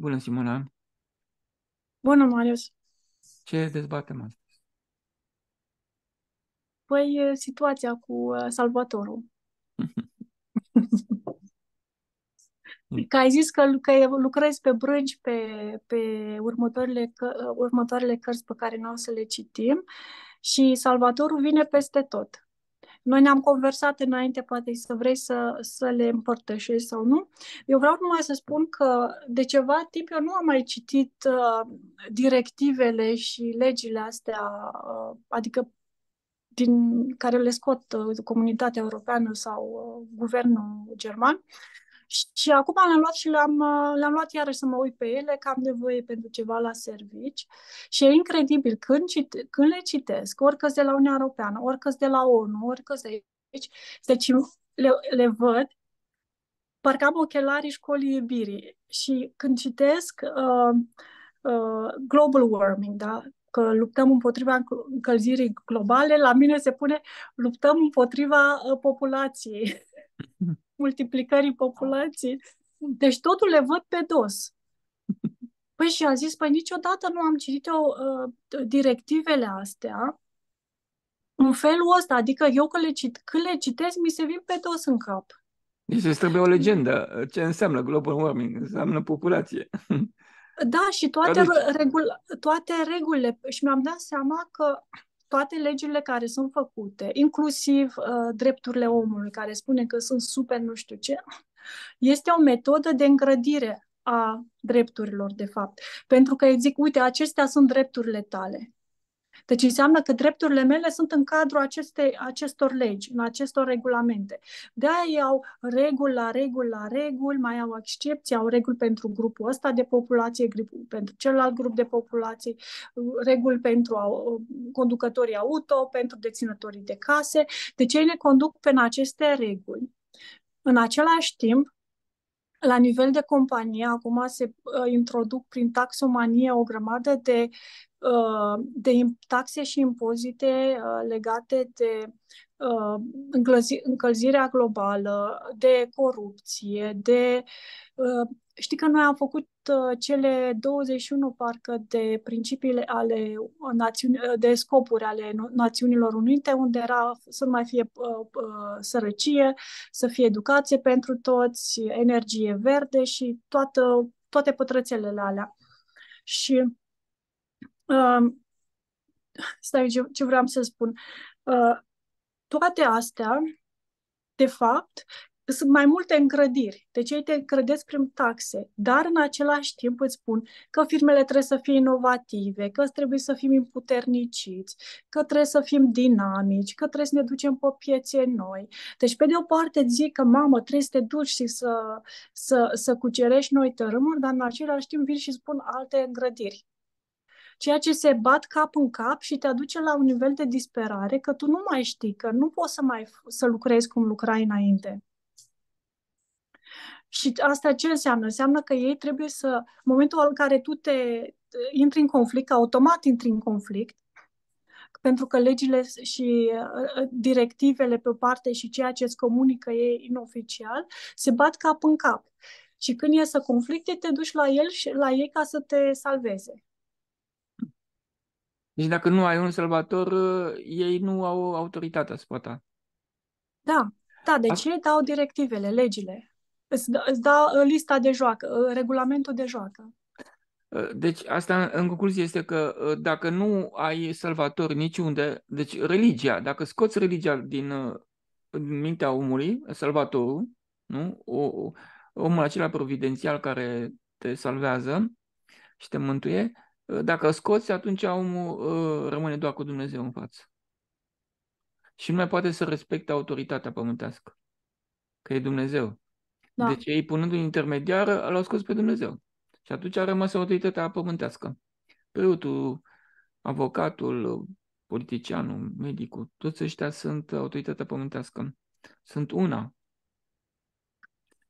Bună, Simona! Bună, Marius! Ce dezbatem astăzi? Păi, situația cu uh, Salvatorul. Mm. Că ai zis că, că lucrezi pe brânci pe, pe următoarele, că, uh, următoarele cărți pe care nu o să le citim și Salvatorul vine peste tot. Noi ne-am conversat înainte, poate să vrei să, să le împărtășești sau nu. Eu vreau numai să spun că de ceva timp eu nu am mai citit uh, directivele și legile astea, uh, adică din care le scot uh, comunitatea europeană sau uh, guvernul german. Uh, și acum l-am luat și l-am, uh, l-am luat iarăși să mă uit pe ele, că am nevoie pentru ceva la servici. Și e incredibil, când, cite, când le citesc, orică de la Uniunea Europeană, orică de la ONU, orică de aici, deci le, le văd, parcă am ochelarii școlii iubirii. Și când citesc uh, uh, global warming, da? că luptăm împotriva încălzirii globale, la mine se pune luptăm împotriva uh, populației. multiplicării ah. populației. Deci totul le văd pe dos. Păi și a zis, păi niciodată nu am citit eu uh, directivele astea în felul ăsta, adică eu că le cit, când le citesc, mi se vin pe dos în cap. Deci îți trebuie o legendă. Ce înseamnă global warming? Înseamnă populație. Da, și toate, regul, toate regulile. Și mi-am dat seama că toate legile care sunt făcute, inclusiv uh, drepturile omului, care spune că sunt super nu știu ce, este o metodă de îngrădire a drepturilor, de fapt. Pentru că îi zic, uite, acestea sunt drepturile tale. Deci înseamnă că drepturile mele sunt în cadrul aceste, acestor legi, în acestor regulamente. De-aia au reguli la reguli la reguli, mai au excepții, au reguli pentru grupul ăsta de populație, pentru celălalt grup de populație, reguli pentru conducătorii auto, pentru deținătorii de case. Deci ei ne conduc pe aceste reguli. În același timp, la nivel de companie, acum se uh, introduc prin taxomanie o grămadă de Uh, de taxe și impozite uh, legate de uh, încălzirea globală, de corupție, de. Știi că noi am făcut cele 21 parcă de principiile ale națiunilor, de scopuri ale Națiunilor Unite, unde era să mai fie sărăcie, să fie educație pentru toți, energie verde și toată, toate pătrățelele alea. Și Uh, stai, ce, ce vreau să spun? Uh, toate astea, de fapt, sunt mai multe îngrădiri. Deci ei te încrădesc prin taxe, dar în același timp îți spun că firmele trebuie să fie inovative, că trebuie să fim împuterniciți, că trebuie să fim dinamici, că trebuie să ne ducem pe piețe noi. Deci, pe de o parte, zic că, mamă, trebuie să te duci și să, să, să cucerești noi tărâmuri, dar în același timp vin și spun alte îngrădiri ceea ce se bat cap în cap și te aduce la un nivel de disperare că tu nu mai știi, că nu poți să mai să lucrezi cum lucrai înainte. Și asta ce înseamnă? Înseamnă că ei trebuie să, în momentul în care tu te intri în conflict, automat intri în conflict, pentru că legile și uh, uh, directivele pe o parte și ceea ce îți comunică ei inoficial se bat cap în cap. Și când e să conflicte, te duci la el și la ei ca să te salveze. Deci dacă nu ai un salvator, ă, ei nu au autoritatea asupra ta. Da, da, deci ei dau directivele, legile. Îți, da, îți dau ă, lista de joacă, ă, regulamentul de joacă. Deci asta în concluzie este că dacă nu ai salvator niciunde, deci religia, dacă scoți religia din, din mintea omului, salvatorul, nu? O, omul acela providențial care te salvează și te mântuie, dacă scoți, atunci omul ă, rămâne doar cu Dumnezeu în față. Și nu mai poate să respecte autoritatea pământească. Că e Dumnezeu. Da. Deci ei, punând un intermediar, l-au scos pe Dumnezeu. Și atunci a rămas autoritatea pământească. Preotul, avocatul, politicianul, medicul, toți ăștia sunt autoritatea pământească. Sunt una.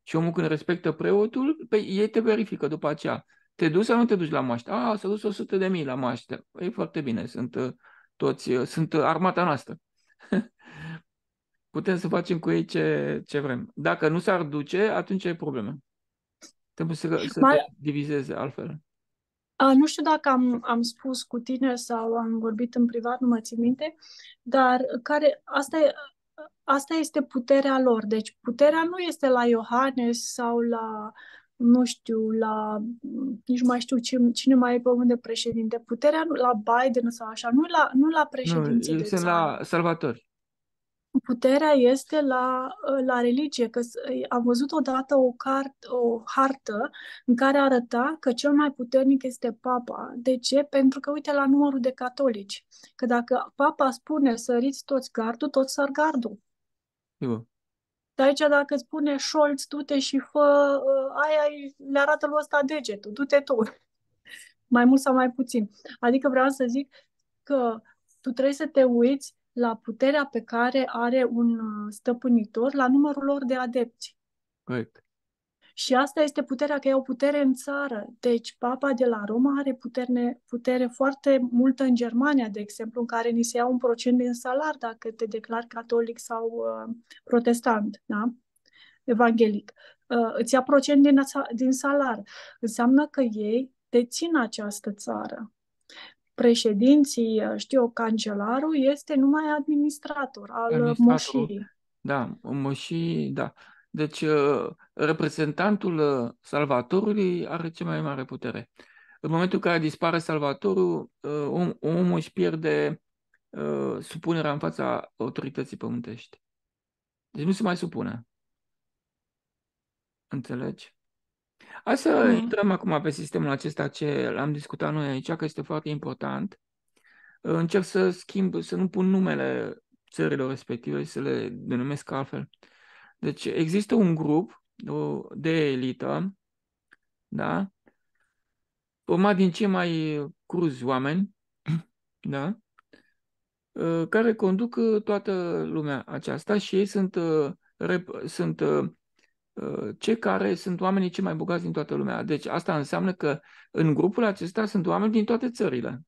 Și omul când respectă preotul, pe păi ei te verifică după aceea. Te duci sau nu te duci la moaște? A, s-a dus 100 de mii la moaște. E păi, foarte bine, sunt uh, toți, uh, sunt uh, armata noastră. Putem să facem cu ei ce, ce vrem. Dacă nu s-ar duce, atunci e probleme. Trebuie să, să Mai... te divizeze altfel. A, nu știu dacă am, am spus cu tine sau am vorbit în privat, nu mă țin minte, dar care, asta, e, asta este puterea lor. Deci puterea nu este la Iohannes sau la uh, nu știu, la, nici mai știu ce, cine mai e pe unde președinte, puterea la Biden sau așa, nu la, nu la președinții nu, de sunt țară. la salvatori. Puterea este la, la religie, că am văzut odată o, cart, o hartă în care arăta că cel mai puternic este papa. De ce? Pentru că uite la numărul de catolici. Că dacă papa spune săriți toți gardul, toți sar gardul. Eu. Dar aici dacă îți spune Scholz, du-te și fă ă, aia, le arată lui ăsta degetul, du-te tu. mai mult sau mai puțin. Adică vreau să zic că tu trebuie să te uiți la puterea pe care are un ă, stăpânitor, la numărul lor de adepți. Corect. Și asta este puterea, că e o putere în țară. Deci, papa de la Roma are putere, putere foarte multă în Germania, de exemplu, în care ni se ia un procent din salar dacă te declari catolic sau uh, protestant, da? evanghelic. Uh, îți ia procent din, din salar. Înseamnă că ei dețin această țară președinții, uh, știu, cancelarul este numai administrator al moșii. Da, moșii, da. Deci, uh, reprezentantul uh, salvatorului are cea mai mare putere. În momentul în care dispare salvatorul, uh, om, omul își pierde supunerea în fața autorității pământești. Deci nu se mai supune. Înțelegi? Hai să mm. intrăm acum pe sistemul acesta ce l-am discutat noi aici, că este foarte important. Încerc să schimb, să nu pun numele țărilor respective, să le denumesc altfel. Uh, deci există un grup de elită, da? Urmat din ce mai cruzi oameni, da? Ă, care conduc ă, toată lumea aceasta și ei sunt, ă, rep, sunt cei care sunt oamenii cei mai bogați din toată lumea. Deci asta înseamnă că în grupul acesta sunt oameni din toate țările.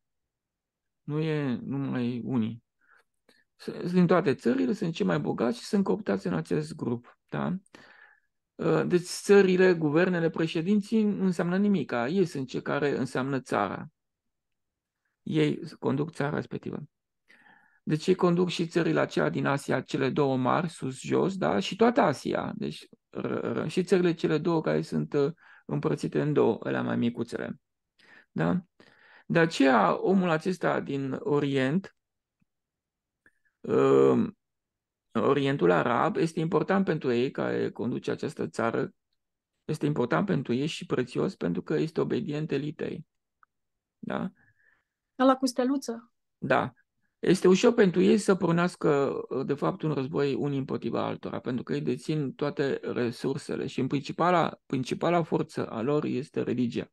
Nu e numai unii din toate țările, sunt cei mai bogați și sunt cooptați în acest grup. Da? Uh, deci țările, guvernele, președinții nu înseamnă nimic. Ei sunt cei care înseamnă țara. Ei conduc țara respectivă. Deci ei conduc și țările acelea din Asia, cele două mari, sus-jos, da? și toată Asia. Deci și țările cele două care sunt uh, împărțite în două, alea mai micuțele. Da? De aceea omul acesta din Orient Ehm, Orientul Arab este important pentru ei, care conduce această țară, este important pentru ei și prețios pentru că este obedient elitei. Da? La Custeluță. Da. Este ușor pentru ei să pornească, de fapt, un război unii împotriva altora, pentru că ei dețin toate resursele și în principala, principala forță a lor este religia.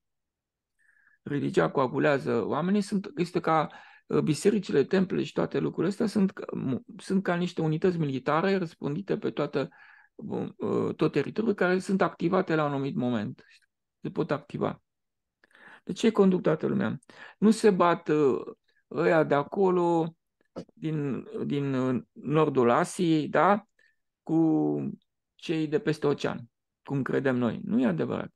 Religia coagulează oamenii, sunt, este ca Uh, bisericile, temple și toate lucrurile astea sunt, sunt ca niște unități militare răspândite pe toată, uh, tot teritoriul, care sunt activate la un anumit moment. Se pot activa. De ce e conduc toată lumea? Nu se bat uh, ăia de acolo, din, din nordul Asiei, da? cu cei de peste ocean, cum credem noi. Nu e adevărat.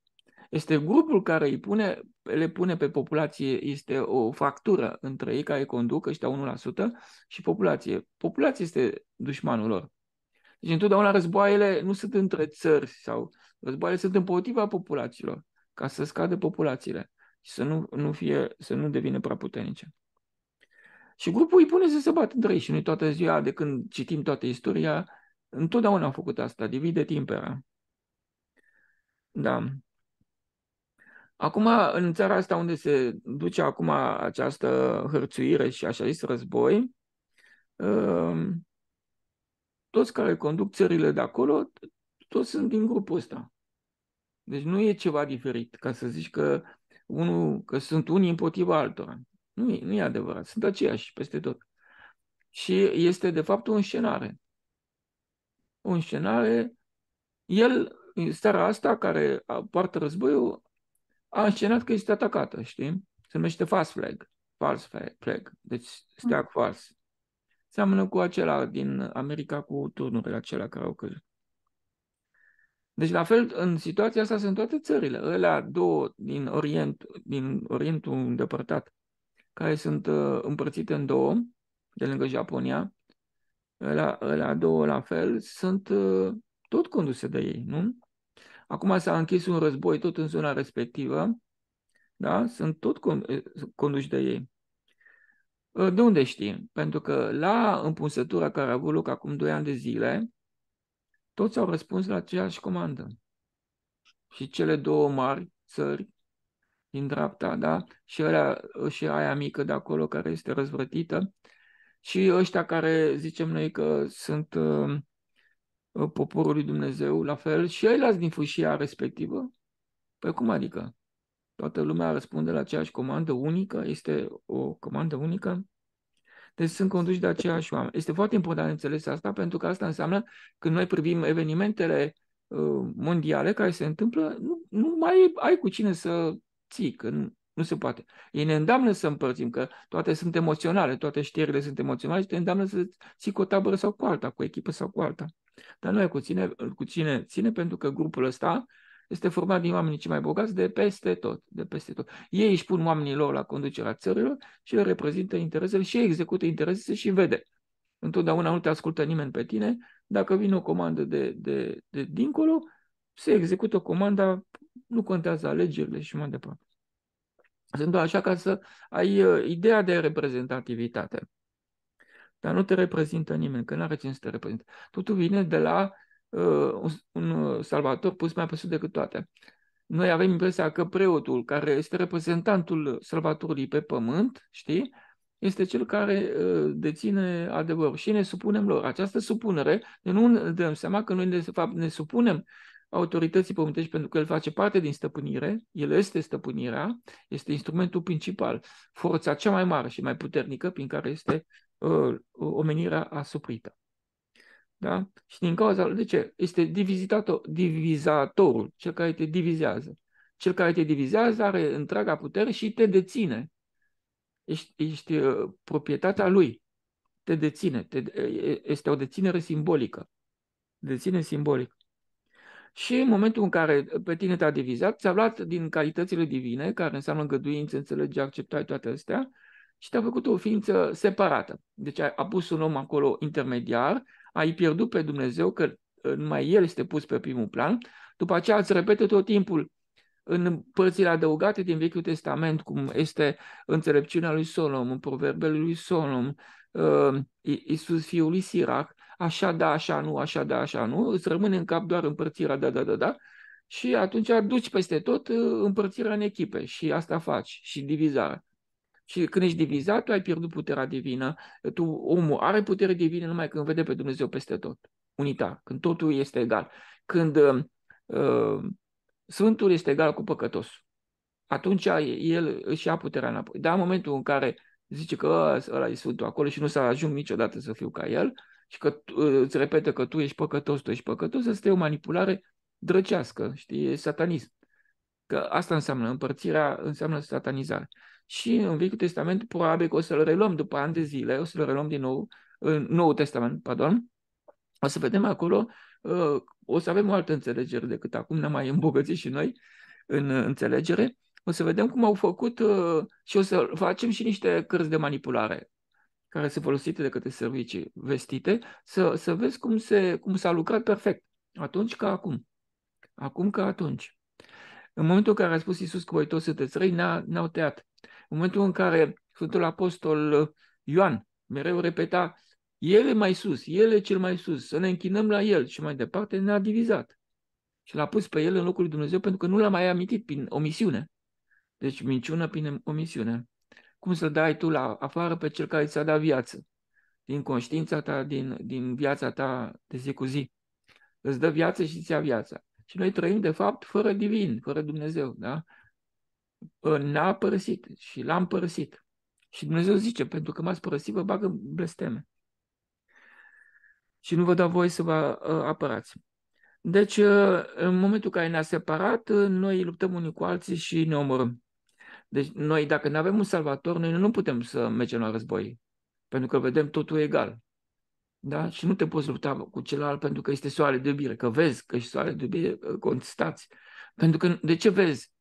Este grupul care îi pune le pune pe populație este o factură între ei care conduc, ăștia 1% și populație. Populația este dușmanul lor. Deci întotdeauna războaiele nu sunt între țări sau războaiele sunt împotriva populațiilor, ca să scadă populațiile și să nu, nu, fie, să nu devină prea puternice. Și grupul îi pune să se bată între ei și noi toată ziua, de când citim toată istoria, întotdeauna au făcut asta, divide timpera. Da. Acum, în țara asta unde se duce acum această hărțuire și așa zis război, um, toți care conduc țările de acolo, toți sunt din grupul ăsta. Deci nu e ceva diferit, ca să zici că, unul, că sunt unii împotriva altora. Nu e, nu e adevărat, sunt aceiași peste tot. Și este, de fapt, o înșenare. O înșenare, el, în starea asta care poartă războiul, a scenat că este atacată, știi? Se numește false flag, fals flag, deci steag mm. fals. Seamănă cu acela din America, cu turnurile acelea care au căzut. Deci, la fel, în situația asta sunt toate țările. Ălea două din, Orient, din Orientul îndepărtat, care sunt uh, împărțite în două, de lângă Japonia, ălea, ălea două la fel, sunt uh, tot conduse de ei, nu? Acum s-a închis un război tot în zona respectivă, da? sunt tot conduși de ei. Ă, de unde știm? Pentru că la împunsătura care a avut loc acum 2 ani de zile, toți au răspuns la aceeași comandă. Și cele două mari țări din dreapta, da? Și, alea, și aia mică de acolo care este răzvrătită și ăștia care zicem noi că sunt uh, Uh, poporul lui Dumnezeu, la fel, și ei las din fâșia respectivă? Păi cum adică? Toată lumea răspunde la aceeași comandă unică? Este o comandă unică? Deci sunt conduși de aceeași. oameni. Este foarte important de înțeles asta, pentru că asta înseamnă când noi privim evenimentele uh, mondiale care se întâmplă, nu, nu mai ai cu cine să ții, că nu, nu se poate. Ei ne îndeamnă să împărțim, că toate sunt emoționale, toate știrile sunt emoționale și te îndeamnă să ții cu o tabără sau cu alta, cu o echipă sau cu alta. Dar noi cu cine, cu cine, ține pentru că grupul ăsta este format din oamenii cei mai bogați de peste tot. De peste tot. Ei își pun oamenii lor la conducerea țărilor și le reprezintă interesele și execută interesele și vede. Întotdeauna nu te ascultă nimeni pe tine. Dacă vine o comandă de, de, de dincolo, se execută comanda, nu contează alegerile și mai departe. Sunt așa ca să ai uh, ideea de reprezentativitate. Dar nu te reprezintă nimeni, că nu are cine să te reprezinte. Totul vine de la uh, un, un uh, salvator pus mai presus decât toate. Noi avem impresia că preotul, care este reprezentantul salvatorului pe pământ, știi, este cel care uh, deține adevărul și ne supunem lor. Această supunere, noi nu ne dăm seama că noi de fapt ne supunem autorității pământești pentru că el face parte din stăpânire, el este stăpânirea, este instrumentul principal, forța cea mai mare și mai puternică prin care este uh, omenirea asuprită. Da? Și din cauza, de ce? Este divizitator, divizatorul, cel care te divizează. Cel care te divizează are întreaga putere și te deține. Ești, ești uh, proprietatea lui. Te deține. Te, este o deținere simbolică. Deține simbolic. Și în momentul în care uh, pe tine te-a divizat, ți-a luat din calitățile divine, care înseamnă îngăduință, înțelege, acceptare, toate astea, și te-a făcut o ființă separată. Deci a pus un om acolo intermediar, ai pierdut pe Dumnezeu, că uh, numai El este pus pe primul plan, după aceea îți repete tot timpul în părțile adăugate din Vechiul Testament, cum este înțelepciunea lui Solom, în proverbele lui Solom, uh, Iisus fiul lui Sirac, așa da, așa nu, așa da, așa nu, îți rămâne în cap doar împărțirea da, da, da, da și atunci duci peste tot uh, împărțirea în echipe și asta faci și divizarea. Și când ești divizat, tu ai pierdut puterea divină. Tu, omul are putere divină numai când vede pe Dumnezeu peste tot, unitar, când totul este egal. Când uh, uh Sfântul este egal cu păcătosul. Atunci el își ia puterea înapoi. Dar în momentul în care zice că ăla e Sfântul acolo și nu s-a ajuns niciodată să fiu ca el, uh, și că îți repetă că tu ești păcătos, tu ești păcătos, asta e o manipulare drăcească, știi, e satanism. Că asta înseamnă împărțirea, înseamnă satanizare. Și în Vechiul Testament probabil că o să-l reluăm după ani de zile, o să-l reluăm din nou, în Noul Testament, pardon, o să vedem acolo, o să avem o altă înțelegere decât acum, ne-am mai îmbogățit și noi în înțelegere, o să vedem cum au făcut și o să facem și niște cărți de manipulare care sunt folosite de către servicii vestite, să, să vezi cum, se, cum s-a lucrat perfect, atunci ca acum. Acum ca atunci. În momentul în care a spus Iisus că voi toți sunteți răi, n-a, n-au tăiat. În momentul în care Sfântul Apostol uh, Ioan mereu repeta, el e mai sus, el e cel mai sus, să ne închinăm la el și mai departe, ne-a divizat. Și l-a pus pe el în locul lui Dumnezeu pentru că nu l-a mai amintit prin omisiune. Deci minciună prin omisiune cum să dai tu la afară pe cel care ți-a dat viață, din conștiința ta, din, din viața ta de zi cu zi. Îți dă viață și ți-a viața. Și noi trăim, de fapt, fără divin, fără Dumnezeu, da? N-a părăsit și l-am părăsit. Și Dumnezeu zice, pentru că m-ați părăsit, vă bagă blesteme. Și nu vă dau voie să vă uh, apărați. Deci, uh, în momentul în care ne-a separat, uh, noi luptăm unii cu alții și ne omorâm. Deci noi, dacă nu avem un salvator, noi nu putem să mergem la război, pentru că vedem totul egal. Da? Și nu te poți lupta cu celălalt pentru că este soare de iubire, că vezi că și soare de iubire contestați. Pentru că de ce vezi?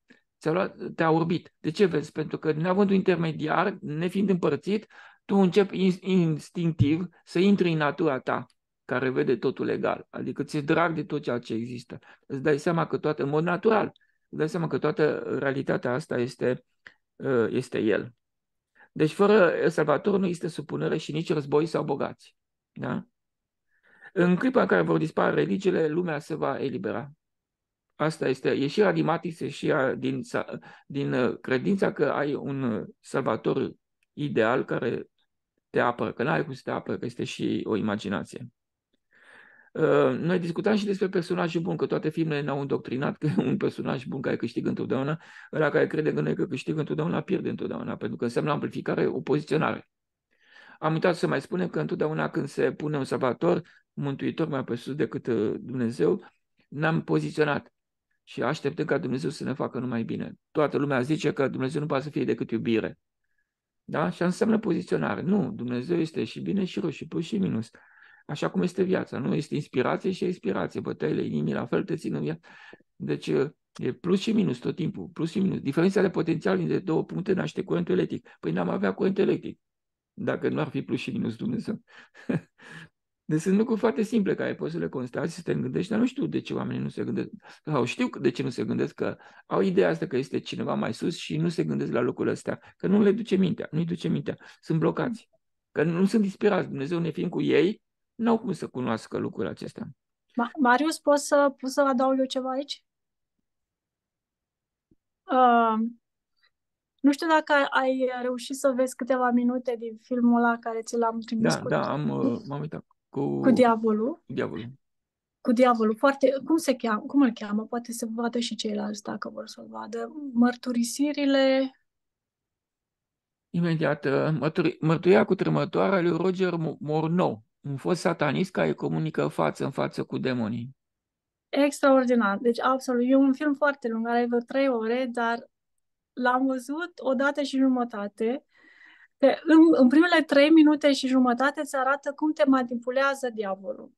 Ți-a luat, te-a orbit. De ce vezi? Pentru că neavând un intermediar, nefiind împărțit, tu începi instinctiv să intri în natura ta, care vede totul legal. Adică ți-e drag de tot ceea ce există. Îți dai seama că toată în mod natural dai seama că toată realitatea asta este, ă, este el. Deci fără Salvator nu este supunere și nici război sau bogați. Da? În clipa în care vor dispara religiile, lumea se va elibera. Asta este ieșirea din matrix, ieșirea din, din ă, credința că ai un salvator ideal care te apără, că n-ai cum să te apără, că este și o imaginație. Ă, noi discutam și despre personaje bun, că toate filmele ne-au îndoctrinat că un personaj bun care câștigă întotdeauna, ăla care crede că noi că câștigă întotdeauna, pierde întotdeauna, pentru că înseamnă amplificare, o poziționare. Am uitat să mai spunem că întotdeauna când se pune un salvator, mântuitor mai presus decât ă, Dumnezeu, ne-am poziționat și așteptăm ca Dumnezeu să ne facă numai bine. Toată lumea zice că Dumnezeu nu poate să fie decât iubire. Da? Și înseamnă poziționare. Nu, Dumnezeu este și bine și rău, și plus și minus. Așa cum este viața, nu? Este inspirație și expirație. Bătăile inimii la fel te țin în viață. Deci uh, e plus și minus tot timpul, plus și minus. Diferența de potențial dintre două puncte naște curentul electric. Păi n-am avea curent electric dacă nu ar fi plus și minus Dumnezeu. Deci sunt lucruri foarte simple care poți să le constați, să te gândești, dar nu știu de ce oamenii nu se gândesc. Sau știu de ce nu se gândesc, că au ideea asta că este cineva mai sus și nu se gândesc la lucrurile ăsta, că nu le duce mintea, nu-i duce mintea, sunt blocați, că nu sunt inspirați, Dumnezeu ne fiind cu ei, n-au cum să cunoască lucrul acesta. Marius, poți să, poți să adaug eu ceva aici? Uh, nu știu dacă ai reușit să vezi câteva minute din filmul ăla care ți l-am trimis. Da, cu da, am, uh, m-am uitat. Cu, cu diavolul. Diavolul. Cu diavolul. Foarte, cum se cheamă? Cum îl cheamă? Poate să vadă și ceilalți dacă vor să-l vadă. Mărturisirile... Imediat, uh, mărturia cu trămătoarea lui Roger Morneau, un fost satanist care comunică față în față cu demonii. Extraordinar, deci absolut. E un film foarte lung, are vreo trei ore, dar l-am văzut o dată și jumătate. Pe, în, în primele trei minute și jumătate îți arată cum te manipulează diavolul.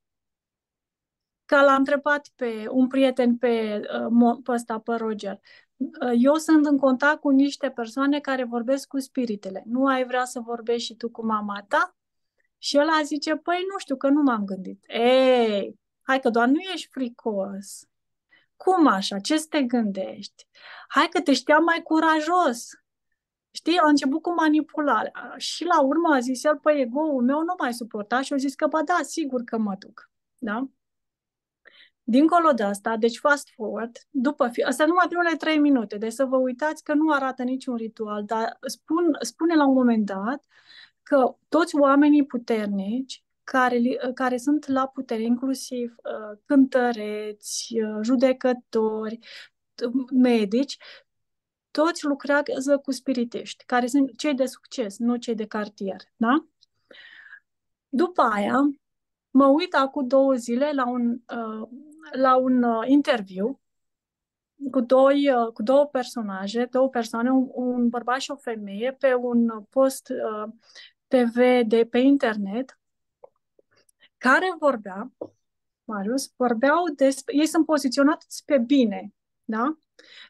Ca l-a întrebat pe un prieten pe, uh, pe ăsta, pe Roger, uh, eu sunt în contact cu niște persoane care vorbesc cu spiritele. Nu ai vrea să vorbești și tu cu mama ta? Și ăla zice, păi nu știu, că nu m-am gândit. Ei, hai că doar nu ești fricos. Cum așa? Ce să te gândești? Hai că te știam mai curajos. Știi, a început cu manipularea. Și la urmă a zis el, păi ego-ul meu nu mai suporta și a zis că, ba da, sigur că mă duc. Da? Dincolo de asta, deci fast forward, după fi- asta numai primele trei minute, deci să vă uitați că nu arată niciun ritual, dar spun, spune la un moment dat că toți oamenii puternici care, ă, care sunt la putere, inclusiv uh, cântăreți, uh, judecători, medici, toți lucrează cu spiritiști, care sunt cei de succes, nu cei de cartier. Da? După aia, mă uit acum două zile la un, uh, la un uh, interviu cu, doi, uh, cu două personaje, două persoane, un, un bărbat și o femeie, pe un post uh, TV de pe internet care vorbea, Marius, vorbeau despre, ei sunt poziționați pe bine, da?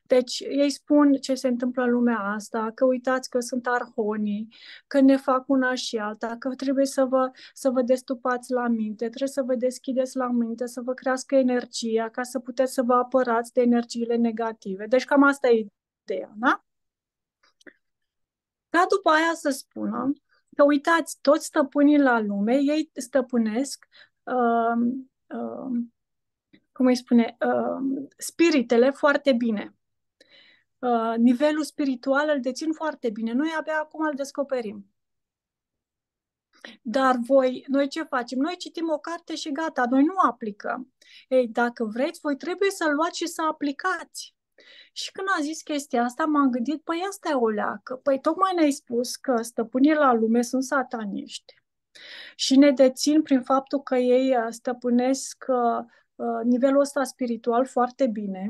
Deci ei spun ce se întâmplă în lumea asta, că uitați că sunt arhonii, că ne fac una și alta, că trebuie să vă, să vă destupați la minte, trebuie să vă deschideți la minte, să vă crească energia ca să puteți să vă apărați de energiile negative. Deci cam asta e ideea, da? Ca după aia să spună că uitați, toți stăpânii la lume, ei stăpânesc, uh, uh, cum îi spune, uh, spiritele foarte bine. Uh, nivelul spiritual îl dețin foarte bine. Noi abia acum îl descoperim. Dar voi, noi ce facem? Noi citim o carte și gata, noi nu aplicăm. Ei, dacă vreți, voi trebuie să luați și să aplicați. Și când a zis chestia asta, m-am gândit, păi asta e o leacă. Păi tocmai ne-ai spus că stăpânii la lume sunt sataniști și ne dețin prin faptul că ei uh, stăpânesc uh, uh, nivelul ăsta spiritual foarte bine.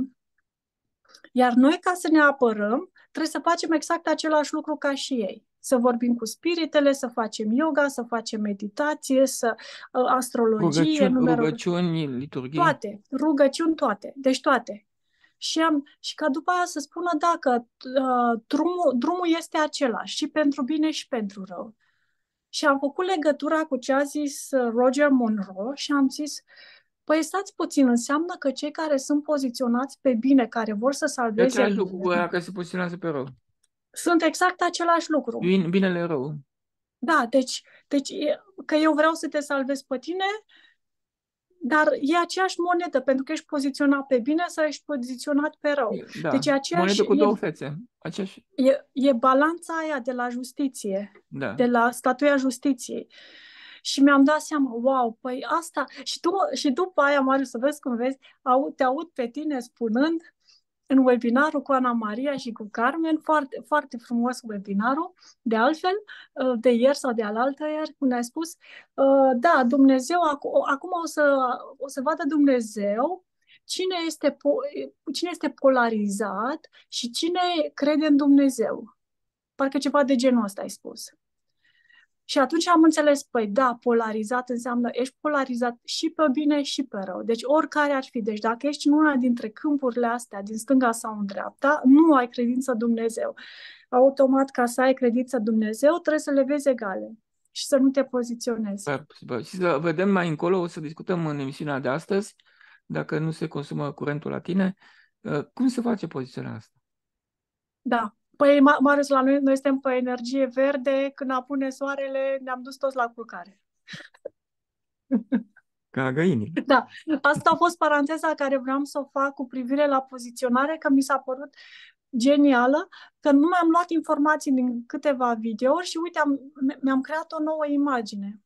Iar noi, ca să ne apărăm, trebuie să facem exact același lucru ca și ei să vorbim cu spiritele, să facem yoga, să facem meditație, să astrologie, rugăciuni, Rugăciuni, liturghii. Toate, rugăciuni toate, deci toate și, am, și ca după aia să spună dacă uh, drumul, drumul este același și pentru bine și pentru rău. Și am făcut legătura cu ce a zis uh, Roger Monroe și am zis, păi stați puțin, înseamnă că cei care sunt poziționați pe bine, care vor să salveze... Același lucru cu care se poziționează pe rău. Sunt exact același lucru. Bine, binele rău. Da, deci, deci că eu vreau să te salvez pe tine, dar e aceeași monedă, pentru că ești poziționat pe bine sau ești poziționat pe rău. Da. Deci aceeași, monedă cu două fețe. Aceeași... E, e balanța aia de la justiție, da. de la statuia justiției. Și mi-am dat seama, wow, păi asta... Și, tu, și după aia, Marius, să vezi cum vezi, au, te aud pe tine spunând în webinarul cu Ana Maria și cu Carmen, foarte, foarte frumos webinarul, de altfel, uh, de ieri sau de alaltă ieri, cum ai spus, uh, da, Dumnezeu, acum o să, o să vadă Dumnezeu cine este, cine este polarizat și cine crede în Dumnezeu. Parcă ceva de genul ăsta ai spus. Și atunci am înțeles, păi da, polarizat înseamnă ești polarizat și pe bine și pe rău. Deci oricare ar fi. Deci dacă ești în una dintre câmpurile astea, din stânga sau în dreapta, nu ai credință Dumnezeu. Automat, ca să ai credință Dumnezeu, trebuie să le vezi egale și să nu te poziționezi. Și să vedem mai încolo, o să discutăm în emisiunea de astăzi, dacă nu se consumă curentul la tine, ă, cum se face poziționarea asta? Da, Păi, Marius, la noi, noi suntem pe energie verde, când apune soarele, ne-am dus toți la culcare. Ca găinii. Da. Asta a fost paranteza care vreau să o fac cu privire la poziționare, că mi s-a părut genială, că nu mi-am luat informații din câteva videouri și uite, am, mi-am creat o nouă imagine.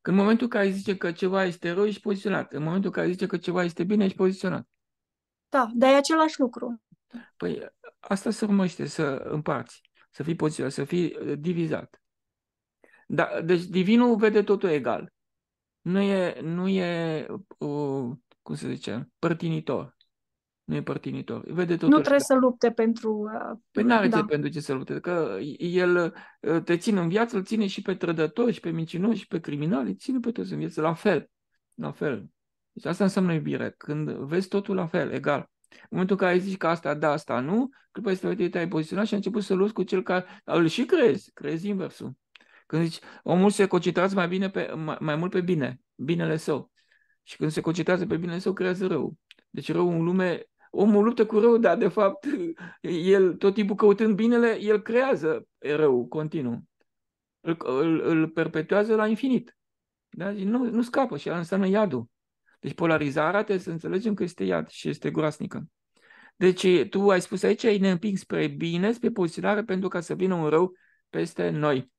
În momentul în care zice că ceva este rău, ești poziționat. În momentul în care zice că ceva este bine, ești poziționat. Da, dar e același lucru. Păi, Asta se urmăște, să împarți, să fii poziționat, să fii uh, divizat. Da, deci divinul vede totul egal. Nu e, nu e uh, cum se zice, părtinitor. Nu e părtinitor. Vede totul nu trebuie așa. să lupte pentru... Uh, păi nu are da. pentru ce să lupte, că el uh, te ține în viață, îl ține și pe trădători, și pe mincinoși, și pe criminali, ține pe toți în viață, la fel. La fel. Deci asta înseamnă iubire, când vezi totul la fel, egal. În momentul în care zici că asta da, asta nu, clipa respectivă te-ai poziționat și ai început să luți cu cel care îl și crezi, crezi inversul. Când zici, omul se concentrează mai, bine pe, mai, mai mult pe bine, binele său. Și când se concentrează pe binele său, creează rău. Deci rău în lume, omul luptă cu rău, dar de fapt el tot timpul căutând binele, el creează rău continuu. Îl, îl, îl perpetuează la infinit. Da? Nu, nu scapă și asta înseamnă iadul. Deci polarizarea trebuie să înțelegem că este iad și este groasnică. Deci tu ai spus aici, ei ne împing spre bine, spre poziționare, pentru ca să vină un rău peste noi.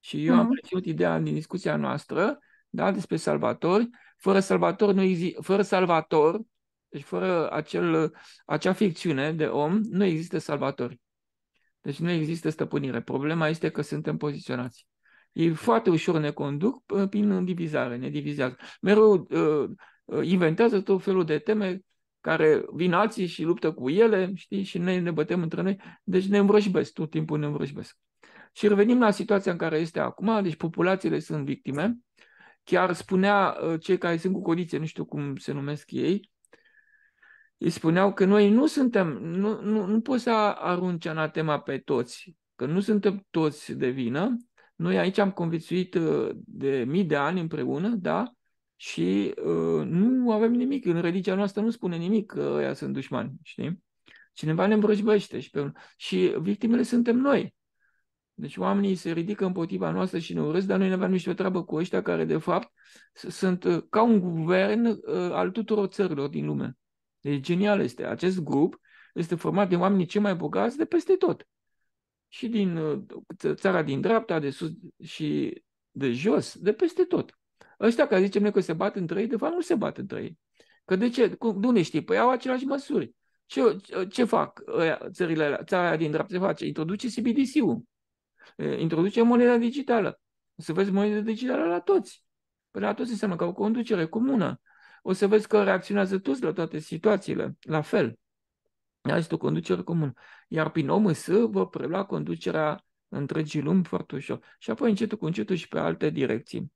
Și eu mm-hmm. am mhm. reținut ideea din discuția noastră da, despre salvatori. Fără salvator, nu exi- fără salvator, deci fără acel, acea ficțiune de om, nu există salvatori. Deci nu există stăpânire. Problema este că suntem poziționați. E foarte ușor ne conduc prin divizare, ne divizează. Mereu uh, inventează tot felul de teme care vin alții și luptă cu ele, știi, și noi ne bătem între noi, deci ne învrăjbesc, tot timpul ne învrăjbesc. Și revenim la situația în care este acum, deci populațiile sunt victime, chiar spunea ă, cei care sunt cu condiție, nu știu cum se numesc ei, îi spuneau că noi nu suntem, nu, nu, nu poți să arunci anatema pe toți, că nu suntem toți de vină, noi aici am conviețuit uh, de mii de ani împreună, da? Și uh, nu avem nimic. În religia noastră nu spune nimic că ăia sunt dușmani, știi? Cineva ne îmbrăjbăște și, pe... și victimele suntem noi. Deci oamenii se ridică împotriva noastră și ne urăsc, dar noi nu avem nicio treabă cu ăștia care, de fapt, sunt uh, ca un guvern uh, al tuturor țărilor din lume. Deci genial este. Acest grup este format de oamenii cei mai bogați de peste tot și din uh, țara din dreapta, de sus și de jos, de peste tot. Ăștia care zicem noi că se bat între ei, de fapt nu se bat între ei. Că de ce? Cum, de unde știi? Păi au aceleași măsuri. Ce, ce fac ăia, țările țara aia din dreapta? Se face, introduce CBDC-ul, introduce moneda digitală. O să vezi moneda digitală la toți. Păi la toți înseamnă că o conducere comună. O să vezi că reacționează toți la toate situațiile, la fel este o conducere comună. Iar prin OMS vă prelua conducerea întregii lumi foarte ușor. Și apoi încetul cu încetul și pe alte direcții.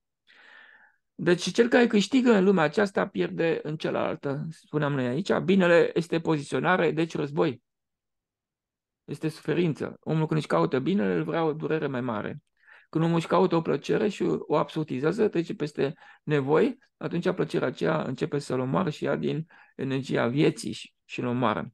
Deci cel care câștigă în lumea aceasta pierde în cealaltă, spuneam noi aici. Binele este poziționare, deci război. Este suferință. Omul când își caută binele, îl vrea o durere mai mare. Când omul își caută o plăcere și o absurdizează, trece peste nevoi, atunci plăcerea aceea începe să-l omoară și ea din energia vieții și, și omoară.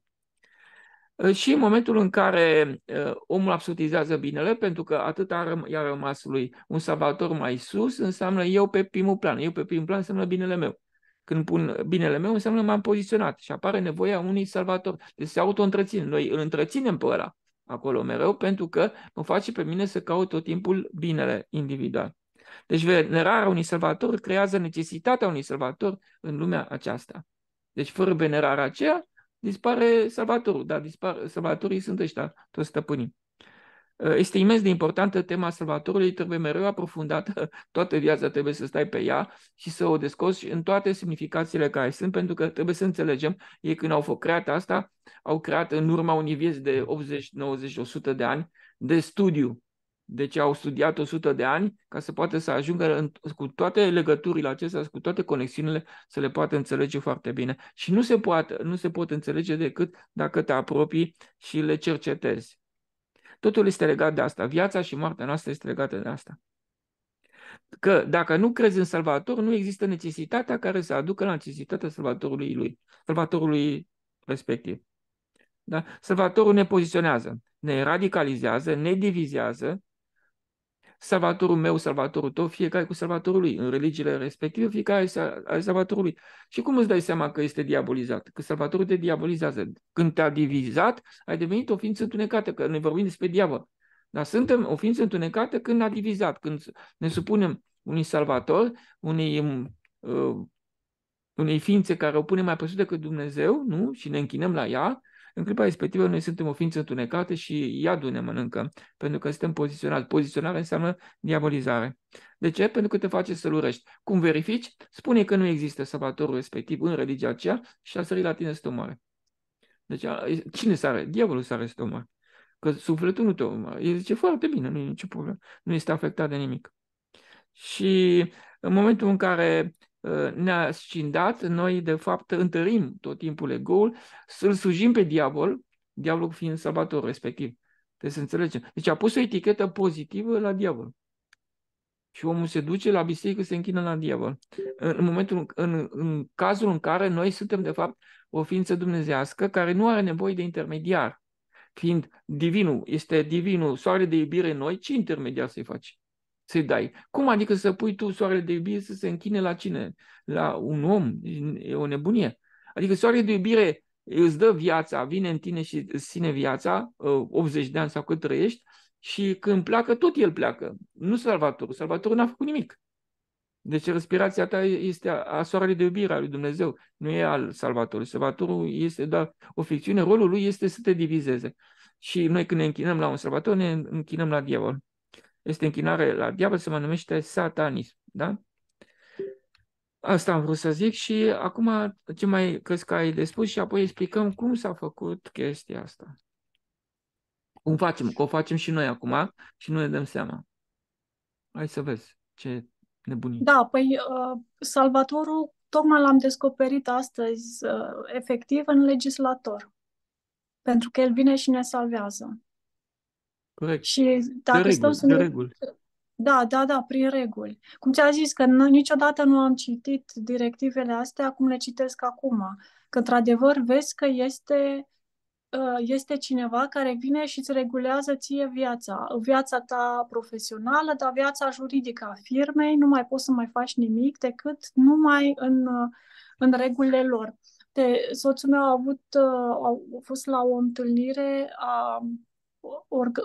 Ă, și în momentul în care ă, omul absolutizează binele, pentru că atât i-a rămas lui un salvator mai sus, înseamnă eu pe primul plan. Eu pe primul plan înseamnă binele meu. Când pun binele meu, înseamnă m-am poziționat și apare nevoia unui salvator. Deci se auto-întrețin. Noi îl întreținem pe ăla acolo mereu pentru că mă face pe mine să caut tot timpul binele individual. Deci venerarea unui salvator creează necesitatea unui salvator în lumea aceasta. Deci fără venerarea aceea, dispare salvatorul, dar dispar, salvatorii sunt ăștia, toți stăpânii. Ă, este imens de importantă tema salvatorului, trebuie mereu aprofundată, toată viața trebuie să stai pe ea și să o descoși în toate semnificațiile care sunt, pentru că trebuie să înțelegem, ei când au creat asta, au creat în urma unii vieți de 80, 90, 100 de ani de studiu deci au studiat 100 de ani ca să poată să ajungă în, cu toate legăturile acestea, cu toate conexiunile, să le poată înțelege foarte bine. Și nu se, poate, nu se pot înțelege decât dacă te apropii și le cercetezi. Totul este legat de asta. Viața și moartea noastră este legată de asta. Că dacă nu crezi în Salvator, nu există necesitatea care să aducă la necesitatea Salvatorului lui, Salvatorului respectiv. Da? Salvatorul ne poziționează, ne radicalizează, ne divizează, salvatorul meu, salvatorul tău, fiecare cu salvatorul lui. În religiile respective, fiecare are salvatorul lui. Și cum îți dai seama că este diabolizat? Că salvatorul te diabolizează. Când te-a divizat, ai devenit o ființă întunecată, că ne vorbim despre diavol. Dar suntem o ființă întunecată când ne-a divizat, când ne supunem unui salvator, unei, mm, uh, unei ființe care o pune mai presus decât Dumnezeu, nu? Și ne închinăm la ea, în clipa respectivă, noi suntem o ființă întunecată și iadul ne mănâncă, pentru că suntem poziționați. Poziționare înseamnă diabolizare. De ce? Pentru că te face să-l urăști. Cum verifici? Spune că nu există salvatorul respectiv în religia aceea și a sărit la tine să te omoare. Deci, cine sare? Diavolul sare să te omoare. Că sufletul nu te omoare. El zice foarte bine, nu e nicio problemă. Nu este afectat de nimic. Și în momentul în care Ă, ne-a scindat, noi de fapt întărim tot timpul egoul, îl sujim pe diavol, diavolul fiind salvator respectiv. Trebuie să înțelegem. Deci a pus o etichetă pozitivă la diavol. Și omul se duce la biserică, se închină la diavol. În, momentul, în, în cazul în care noi suntem, de fapt, o ființă dumnezească care nu are nevoie de intermediar. Fiind divinul, este divinul, soare de iubire în noi, ce intermediar să-i faci? să-i dai. Cum adică să pui tu soarele de iubire să se închine la cine? La un om? E o nebunie. Adică soarele de iubire îți dă viața, vine în tine și îți ține viața, 80 ă, de ani sau cât trăiești, și când pleacă, tot el pleacă. Nu Salvatorul. Salvatorul n-a făcut nimic. Deci respirația ta este a soarelui de iubire a lui Dumnezeu, nu e al Salvatorului. Salvatorul este doar o ficțiune, rolul lui este să te divizeze. Și noi când ne închinăm la un salvator, ne închinăm la diavol este închinare la diavol, se mă numește satanism. Da? Asta am vrut să zic și acum ce mai crezi că ai de spus și apoi explicăm cum s-a făcut chestia asta. Cum facem, că o facem și noi acum și nu ne dăm seama. Hai să vezi ce nebunie. Da, păi uh, Salvatorul tocmai l-am descoperit astăzi uh, efectiv în legislator. Pentru că el vine și ne salvează. Corect. Și dacă de reguli, stau să... De reguli. Da, da, da, prin reguli. Cum ți a zis, că nu, niciodată nu am citit directivele astea, cum le citesc acum. Că, într-adevăr, vezi că este, uh, este cineva care vine și îți regulează ție viața. Viața ta profesională, dar viața juridică a firmei, nu mai poți să mai faci nimic decât numai în, uh, în regulile lor. De, soțul meu a avut, uh, a, a fost la o întâlnire a orga,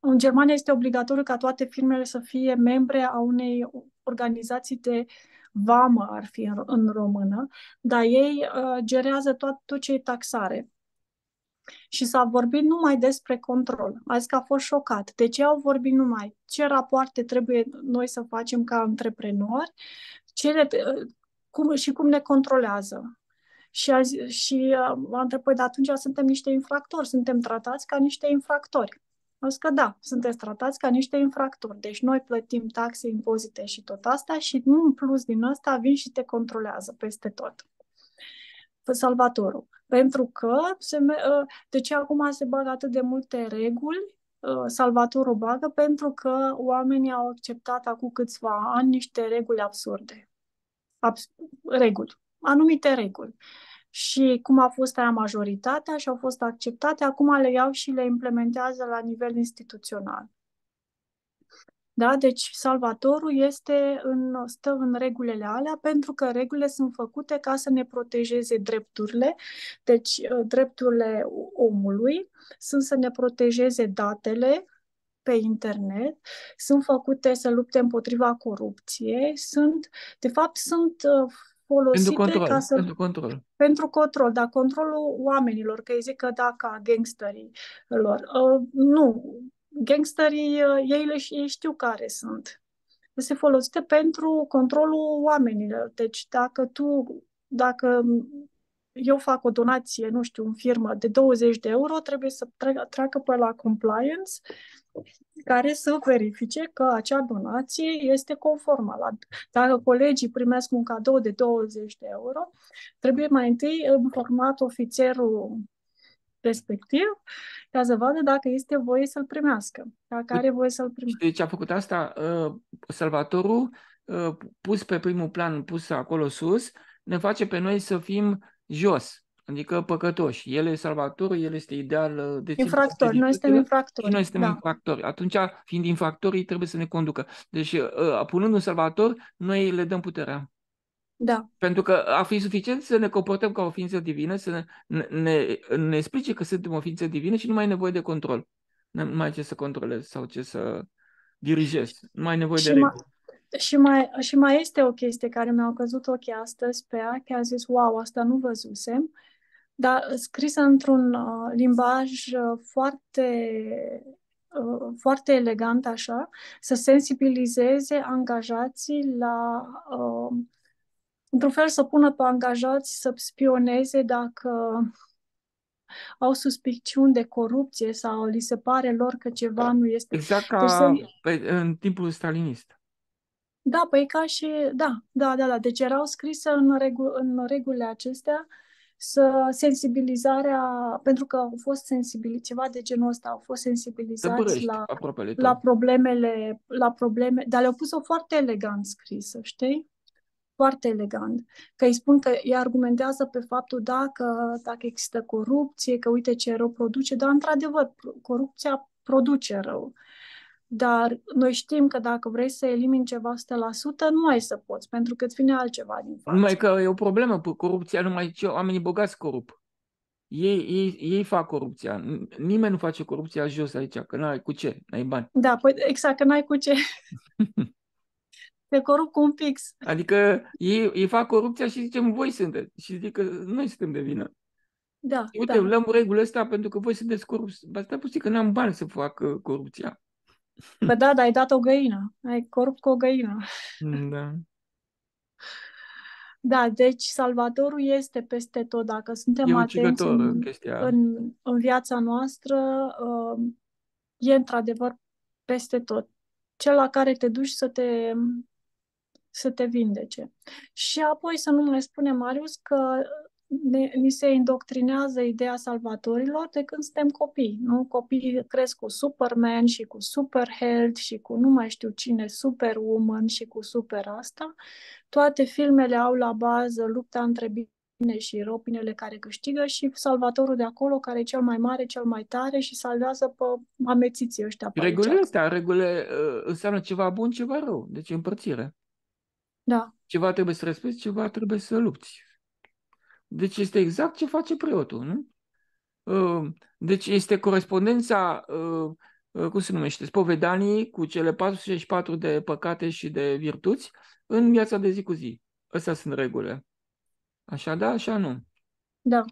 în Germania este obligatoriu ca toate firmele să fie membre a unei organizații de vamă, ar fi în, în română, dar ei uh, gerează tot, tot ce e taxare. Și s-a vorbit numai despre control. zis că a fost șocat. De ce au vorbit numai? Ce rapoarte trebuie noi să facem ca antreprenori? Ce le, uh, cum, și cum ne controlează? Și, a, și uh, m-a întrebat, păi, de atunci suntem niște infractori, suntem tratați ca niște infractori. O că da, sunteți tratați ca niște infractori. Deci noi plătim taxe, impozite și tot asta și în plus din asta vin și te controlează peste tot. Salvatorul. Pentru că se, uh, de ce acum se bagă atât de multe reguli uh, Salvatorul bagă pentru că oamenii au acceptat acum câțiva ani niște reguli absurde. Abs- reguli anumite reguli. Și cum a fost aia majoritatea și au fost acceptate, acum le iau și le implementează la nivel instituțional. Da? Deci salvatorul este în, stă în regulile alea pentru că regulile sunt făcute ca să ne protejeze drepturile, deci ă, drepturile omului, sunt să ne protejeze datele pe internet, sunt făcute să lupte împotriva corupției, sunt, de fapt, sunt ă, folosite pentru control, ca să... Pentru control. Pentru control, dar controlul oamenilor, că îi zic că da, ca gangsterii lor. Uh, nu, gangsterii, uh, ei, le, ei știu care sunt. Se folosite pentru controlul oamenilor. Deci dacă tu, dacă eu fac o donație, nu știu, în firmă de 20 de euro, trebuie să treacă pe la compliance care să verifice că acea donație este conformă. La, dacă colegii primesc un cadou de 20 de euro, trebuie mai întâi informat ofițerul respectiv ca să vadă dacă este voie să-l primească, dacă deci are voie să-l primească. Deci ce a făcut asta? Uh, Salvatorul, uh, pus pe primul plan, pus acolo sus, ne face pe noi să fim jos, adică păcătoși. El e salvatorul, el este ideal uh, de Infractori, noi suntem infractori. Și noi suntem da. infractori. Atunci, fiind infractorii, trebuie să ne conducă. Deci, uh, uh, punând un salvator, noi le dăm puterea. Da. Pentru că a fi suficient să ne comportăm ca o ființă divină, să ne, ne, ne explice că suntem o ființă divină și nu mai ai nevoie de control. Nu mai ce să controlezi sau ce să dirigezi. Nu mai ai nevoie și de reguli. Și mai, și mai este o chestie care mi-a căzut ochii astăzi pe ea, că a zis, wow, asta nu văzusem, dar scrisă într-un uh, limbaj uh, foarte, uh, foarte elegant așa, să sensibilizeze angajații la... Uh, într-un fel să pună pe angajați să spioneze dacă au suspiciuni de corupție sau li se pare lor că ceva nu este... Exact deci ca deci să... în timpul stalinist. Da, păi ca și, da, da, da, da. Deci erau scrise în, regu- în regulile acestea să sensibilizarea, pentru că au fost sensibili, ceva de genul ăsta, au fost sensibilizați la, la problemele, la probleme, dar le-au pus-o foarte elegant scrisă, știi? Foarte elegant. Că îi spun că ea argumentează pe faptul dacă, dacă există corupție, că uite ce rău produce, dar într-adevăr, corupția produce rău. Uh, dar noi știm că dacă vrei să elimini ceva 100%, nu ai să poți, pentru că îți vine altceva din față. Numai că e o problemă cu corupția, numai ce oamenii bogați corup. Ei, ei, ei fac corupția. Nimeni nu face corupția jos aici, că n-ai cu ce, n-ai bani. Da, păi exact, că n-ai cu ce. Te corup cu un pix. Adică ei, ei fac corupția și zicem, voi sunteți. Și zic că noi suntem de vină. Da, Uite, da. luăm regulă asta pentru că voi sunteți corupți. Asta puțin că n-am bani să fac uh, corupția. Păi da, dar ai dat o găină. Ai corp cu o găină. Da. Da, deci salvatorul este peste tot. Dacă suntem e atenți în, în, în viața noastră, um, e într-adevăr peste tot. Cel la care te duci să te, să te vindece. Și apoi să nu ne spune, Marius, că ne, ni se indoctrinează ideea salvatorilor de când suntem copii. Nu? Copiii cresc cu Superman și cu Superheld și cu nu mai știu cine, Superwoman și cu super asta. Toate filmele au la bază lupta între bine și ropinele care câștigă și salvatorul de acolo care e cel mai mare, cel mai tare și salvează pe amețiții ăștia. regulile astea, regulile uh, înseamnă ceva bun, ceva rău, deci împărțire. Da. Ceva trebuie să respecti, ceva trebuie să lupți deci este exact ce face preotul, nu? Ă, deci este corespondența, ă, ă, cum se numește, spovedanii cu cele 44 de păcate și de virtuți în viața de zi cu zi. Astea sunt regulile. Așa da, așa nu. Da.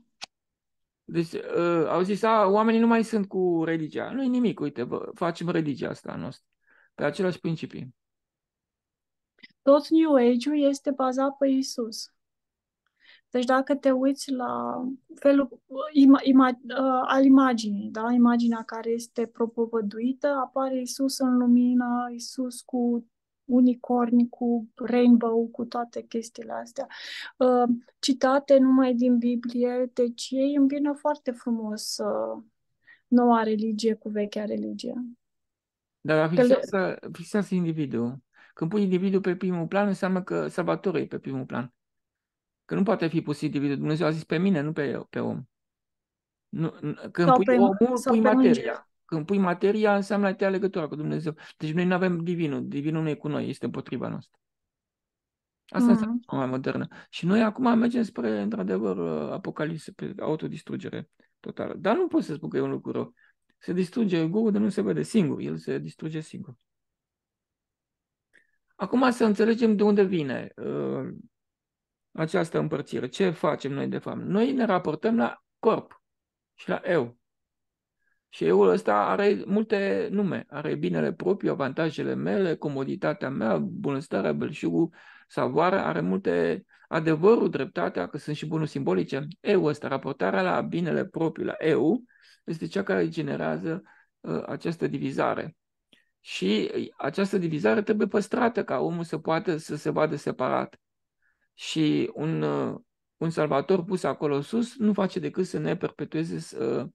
Deci au zis, a, oamenii nu mai sunt cu religia. Nu-i nimic, uite, bă, facem religia asta noastră. Pe același principii. Tot New Age-ul este bazat pe Isus. Deci dacă te uiți la felul ima, ima, uh, al imaginii, da? imaginea care este propovăduită, apare Isus în lumină, Isus cu unicorni, cu rainbow, cu toate chestiile astea, uh, citate numai din Biblie, deci ei îmbină foarte frumos uh, noua religie cu vechea religie. Dar visează, visează individul. Când pui individul pe primul plan, înseamnă că salvatorul e pe primul plan. Că nu poate fi pus individul. Dumnezeu a zis pe mine, nu pe, pe om. Nu, când pui pe, omul, sau pui materia. Când pui materia, înseamnă că te legătura cu Dumnezeu. Deci noi nu avem divinul. Divinul nu e cu noi, este împotriva noastră. Asta mm-hmm. înseamnă mai modernă. Și noi acum mergem spre, într-adevăr, uh, apocalipsă, pe autodistrugere totală. Dar nu pot să spun că e un lucru rău. Se distruge Google, dar nu se vede singur. El se distruge singur. Acum să înțelegem de unde vine uh, această împărțire. Ce facem noi, de fapt? Noi ne raportăm la corp și la eu. Și eu ăsta are multe nume. Are binele propriu, avantajele mele, comoditatea mea, bunăstarea, belșugul, savoarea, are multe adevărul, dreptatea, că sunt și bunuri simbolice. Eu ăsta, raportarea la binele propriu, la eu, este cea care generează uh, această divizare. Și uh, această divizare trebuie păstrată ca omul să poată să se vadă separat. Și un, uh, un salvator pus acolo sus nu face decât să ne perpetueze uh,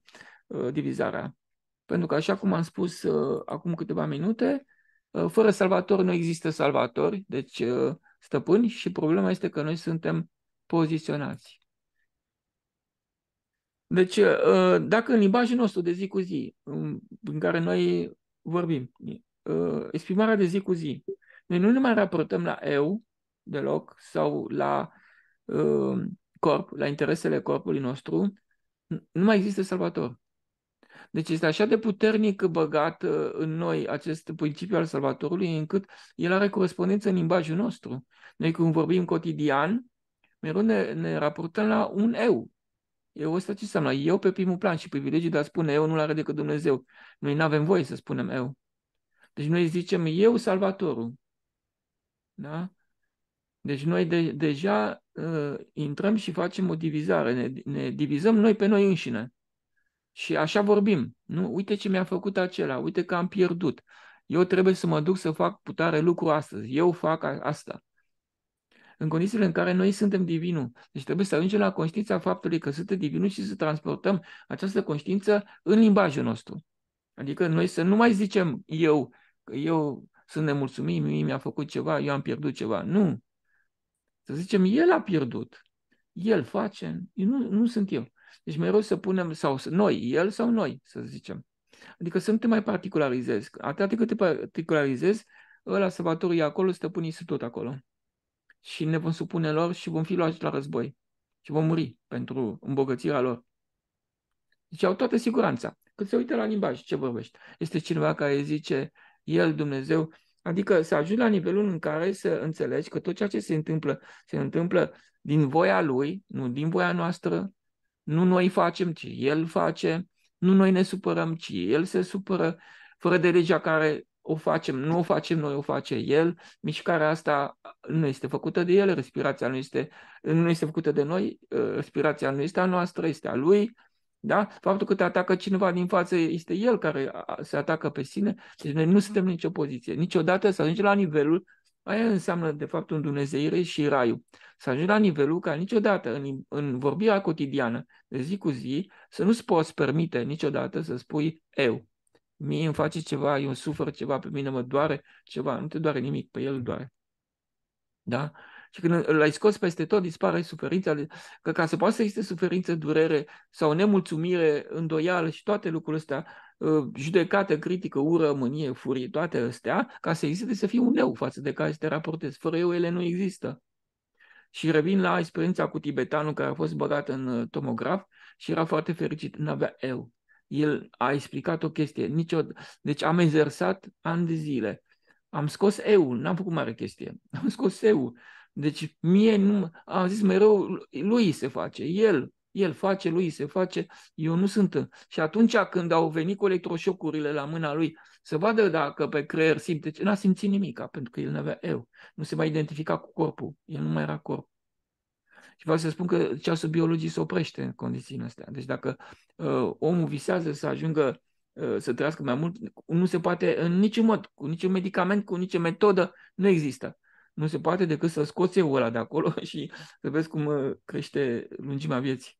uh, divizarea. Pentru că, așa cum am spus acum câteva minute, fără salvator nu există salvatori, deci stăpâni, și problema este că noi suntem poziționați. Deci, dacă în limbajul nostru de zi cu zi, um, în care noi vorbim, exprimarea de zi cu zi, noi nu ne mai raportăm la eu, deloc sau la uh, corp, la interesele corpului nostru, nu mai există salvator. Deci este așa de puternic băgat uh, în noi acest principiu al salvatorului încât el are corespondență în limbajul nostru. Noi când vorbim cotidian, mereu ne, ne raportăm la un eu. Eu ăsta ce înseamnă? Eu pe primul plan și privilegiul de a spune eu nu-l are decât Dumnezeu. Noi nu avem voie să spunem eu. Deci noi zicem eu salvatorul. Da? Deci noi de, deja uh, intrăm și facem o divizare, ne, ne divizăm noi pe noi înșine. Și așa vorbim. Nu? Uite ce mi-a făcut acela, uite că am pierdut. Eu trebuie să mă duc să fac putare lucru astăzi. Eu fac asta. În condițiile în care noi suntem divinul. Deci trebuie să ajungem la conștiința faptului că suntem divinul și să transportăm această conștiință în limbajul nostru. Adică noi să nu mai zicem eu, că eu sunt nemulțumit, mi-a făcut ceva, eu am pierdut ceva. Nu. Să zicem, el a pierdut. El face, nu, nu sunt eu. Deci mereu să punem, sau noi, el sau noi, să zicem. Adică să nu te mai particularizezi. Atât cât te particularizezi, ăla săvătorii acolo, stăpânii sunt tot acolo. Și ne vom supune lor și vom fi luați la război. Și vom muri pentru îmbogățirea lor. Deci au toată siguranța. Când se uită la limbaj, ce vorbești? Este cineva care zice, el, Dumnezeu, Adică să ajungi la nivelul în care să înțelegi că tot ceea ce se întâmplă, se întâmplă din voia lui, nu din voia noastră, nu noi facem, ci el face, nu noi ne supărăm, ci el se supără, fără de legea care o facem, nu o facem noi, o face el, mișcarea asta nu este făcută de el, respirația nu este, nu este făcută de noi, respirația nu este a noastră, este a lui, da? Faptul că te atacă cineva din față este el care se atacă pe sine. Deci noi nu suntem în nicio poziție. Niciodată să ajungi la nivelul, aia înseamnă de fapt un Dumnezeire și raiul. Să ajungi la nivelul ca niciodată în, în vorbirea cotidiană de zi cu zi să nu-ți poți permite niciodată să spui eu. Mie îmi face ceva, eu sufer ceva, pe mine mă doare ceva. Nu te doare nimic, pe el doare. Da? Și când îl ai scos peste tot, dispare suferința. Că ca să poată să existe suferință, durere sau nemulțumire, îndoială și toate lucrurile astea, uh, judecată, critică, ură, mânie, furie, toate astea, ca să existe să fie un eu față de care să te raportezi. Fără eu ele nu există. Și revin la experiența cu tibetanul care a fost băgat în uh, tomograf și era foarte fericit, n-avea eu. El a explicat o chestie. Nicio... Deci am exersat ani de zile. Am scos eu, n-am făcut mare chestie. Am scos eu. Deci mie nu, am zis mereu, lui se face, el, el face, lui se face, eu nu sunt. Și atunci când au venit cu electroșocurile la mâna lui, să vadă dacă pe creier simte, n-a simțit nimic, pentru că el nu avea eu. Nu se mai identifica cu corpul, el nu mai era corp. Și vreau să spun că ceasul biologiei se oprește în condițiile astea. Deci dacă uh, omul visează să ajungă uh, să trăiască mai mult, nu se poate în niciun mod, cu niciun medicament, cu nicio metodă, nu există nu se poate decât să scoți ăla de acolo și să vezi cum uh, crește lungimea vieții.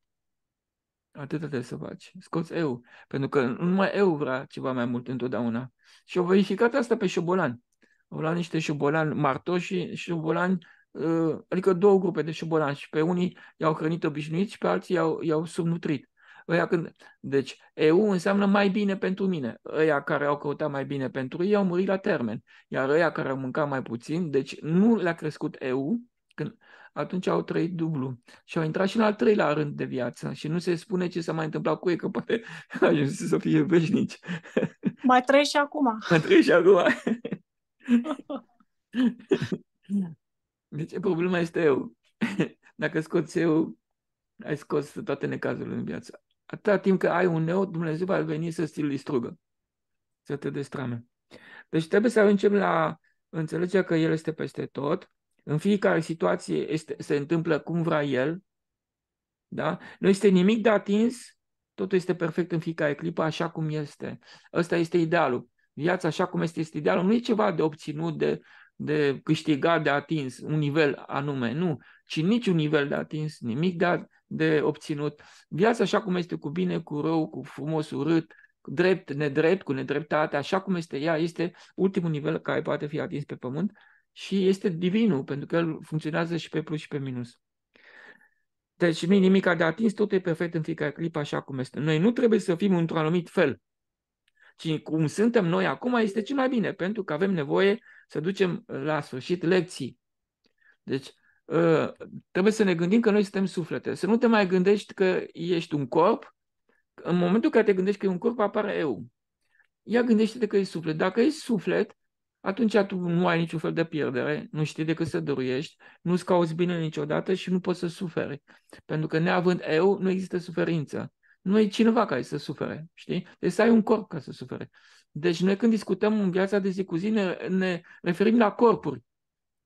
Atât trebuie să faci. Scoți eu. Pentru că nu numai eu vrea ceva mai mult întotdeauna. Și au verificat asta pe șobolani. Au luat niște șobolani martoși și șobolani, uh, adică două grupe de șobolani și pe unii i-au hrănit obișnuiți și pe alții i-au, i-au subnutrit. Ăia când... Deci, eu înseamnă mai bine pentru mine. Ăia care au căutat mai bine pentru ei au murit la termen. Iar ăia care au mâncat mai puțin, deci nu le-a crescut eu, când atunci au trăit dublu și au intrat și în al treilea rând de viață și nu se spune ce s-a mai întâmplat cu ei, că poate a ajuns să fie veșnici. Mai trăiesc și acum. Mai trăiesc și acum. Deci problema este eu. Dacă scoți eu, ai scos toate necazurile în viață. Atâta timp că ai un neu, Dumnezeu va veni să ți-l distrugă, să te destrame. Deci trebuie să ajungem la înțelegerea că El este peste tot, în fiecare situație este, se întâmplă cum vrea El, da? nu este nimic de atins, totul este perfect în fiecare clipă, așa cum este. Ăsta este idealul. Viața așa cum este, este idealul. Nu e ceva de obținut, de, de câștigat, de atins, un nivel anume. Nu ci niciun nivel de atins, nimic de, de obținut. Viața așa cum este cu bine, cu rău, cu frumos, urât, cu drept, nedrept, cu nedreptate, așa cum este ea, este ultimul nivel care poate fi atins pe pământ și este divinul, pentru că el funcționează și pe plus și pe minus. Deci nu nimic de atins, tot e perfect în fiecare clipă așa cum este. Noi nu trebuie să fim într-un anumit fel, ci cum suntem noi acum este cel mai bine, pentru că avem nevoie să ducem la sfârșit lecții. Deci Ă, trebuie să ne gândim că noi suntem suflete. Să nu te mai gândești că ești un corp. În momentul în care te gândești că e un corp, apare eu. Ia gândește-te că e suflet. Dacă e suflet, atunci tu nu ai niciun fel de pierdere, nu știi decât să dăruiești, nu-ți cauți bine niciodată și nu poți să suferi. Pentru că neavând eu, nu există suferință. Nu e cineva care să sufere, știi? Deci să ai un corp ca să sufere. Deci noi când discutăm în viața de zi cu zi ne, ne referim la corpuri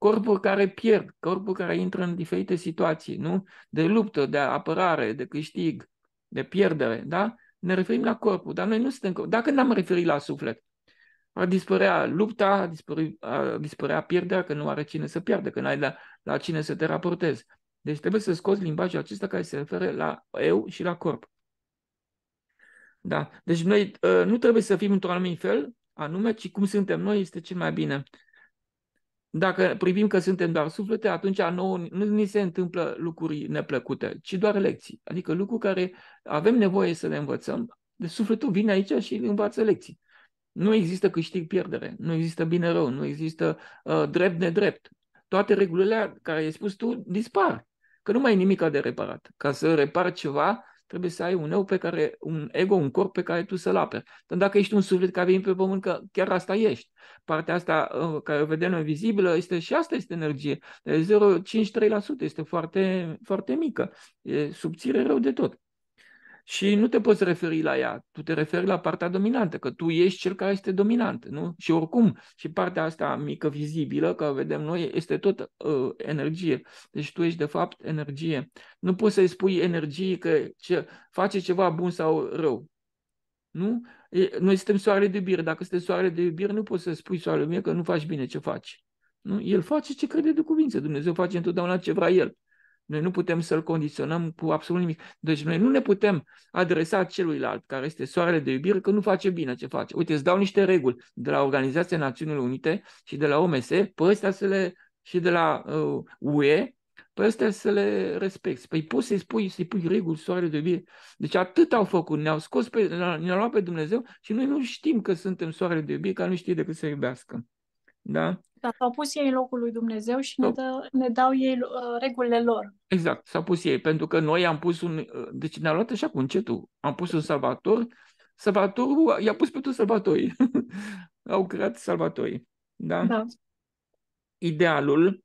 corpuri care pierd, corpuri care intră în diferite situații, nu? De luptă, de apărare, de câștig, de pierdere, da? Ne referim la corpul, dar noi nu suntem corpul. Dacă n am referit la suflet, ar dispărea lupta, ar dispărea, ar dispărea pierderea, că nu are cine să pierde, că n-ai la, la cine să te raportezi. Deci trebuie să scoți limbajul acesta care se referă la eu și la corp. Da? Deci noi uh, nu trebuie să fim într-un anumit fel, anume, ci cum suntem noi este cel mai bine. Dacă privim că suntem doar suflete, atunci nouă nu ni se întâmplă lucruri neplăcute, ci doar lecții. Adică lucruri care avem nevoie să le învățăm, De sufletul vine aici și învață lecții. Nu există câștig-pierdere, nu există bine-rău, nu există uh, ă, drept-nedrept. Toate regulile care ai spus tu dispar, că nu mai e nimic de reparat. Ca să repar ceva, trebuie să ai un eu pe care, un ego, un corp pe care tu să-l aperi. Dar dacă ești un suflet care vine pe pământ, că chiar asta ești. Partea asta uh, care o vedem noi vizibilă, este, și asta este energie. De deci 0,53% este foarte, foarte mică. E subțire rău de tot și nu te poți referi la ea. Tu te referi la partea dominantă, că tu ești cel care este dominant. Nu? Și oricum, și partea asta mică, vizibilă, că vedem noi, este tot uh, energie. Deci tu ești, de fapt, energie. Nu poți să-i spui energie că ce, face ceva bun sau rău. Nu? E, noi suntem soare de iubire. Dacă suntem soare de iubire, nu poți să spui soarele meu că nu faci bine ce faci. Nu? El face ce crede de cuvință. Dumnezeu face întotdeauna ce vrea El. Noi nu putem să-l condiționăm cu absolut nimic. Deci noi nu ne putem adresa celuilalt care este soarele de iubire că nu face bine ce face. Uite, îți dau niște reguli de la Organizația Națiunilor Unite și de la OMS, pe ăstea să le, și de la uh, UE, pe astea să le respecti. Păi poți să-i spui, să-i pui reguli soare de iubire. Deci atât au făcut, ne-au scos, pe, ne-au luat pe Dumnezeu și noi nu știm că suntem soarele de iubire, că nu știe decât să iubească. Da? Dar s-au pus ei în locul lui Dumnezeu și ne, dă, ne dau ei uh, regulile lor. Exact, s-au pus ei, pentru că noi am pus un... Uh, deci ne-a luat așa cu încetul. Am pus un salvator, salvatorul i-a pus pe toți salvatorii. Au creat salvatorii. Da? da. Idealul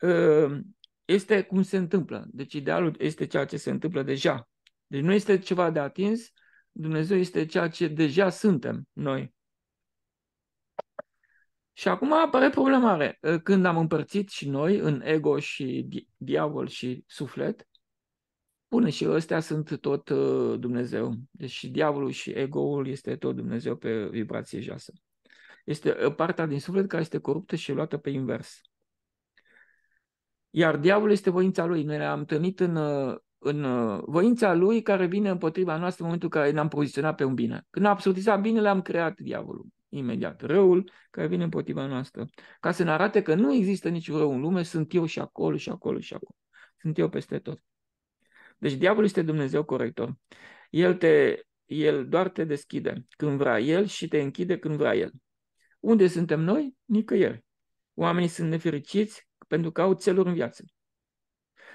uh, este cum se întâmplă. Deci idealul este ceea ce se întâmplă deja. Deci nu este ceva de atins, Dumnezeu este ceea ce deja suntem noi. Și acum apare problema mare. Ă, când am împărțit și noi în ego și diavol și suflet, Bune, și ăstea sunt tot uh, Dumnezeu. Deci și diavolul și egoul este tot Dumnezeu pe vibrație joasă. Este ă, partea din suflet care este coruptă și luată pe invers. Iar diavolul este voința lui. Noi ne-am întâlnit în, în voința lui care vine împotriva noastră în momentul în care ne-am poziționat pe un bine. Când am absolutizat binele, am creat diavolul imediat răul care vine împotriva noastră, ca să ne arate că nu există nici rău în lume, sunt eu și acolo și acolo și acolo. Sunt eu peste tot. Deci diavolul este Dumnezeu corector. El, te, el doar te deschide când vrea el și te închide când vrea el. Unde suntem noi? Nicăieri. Oamenii sunt nefericiți pentru că au țeluri în viață.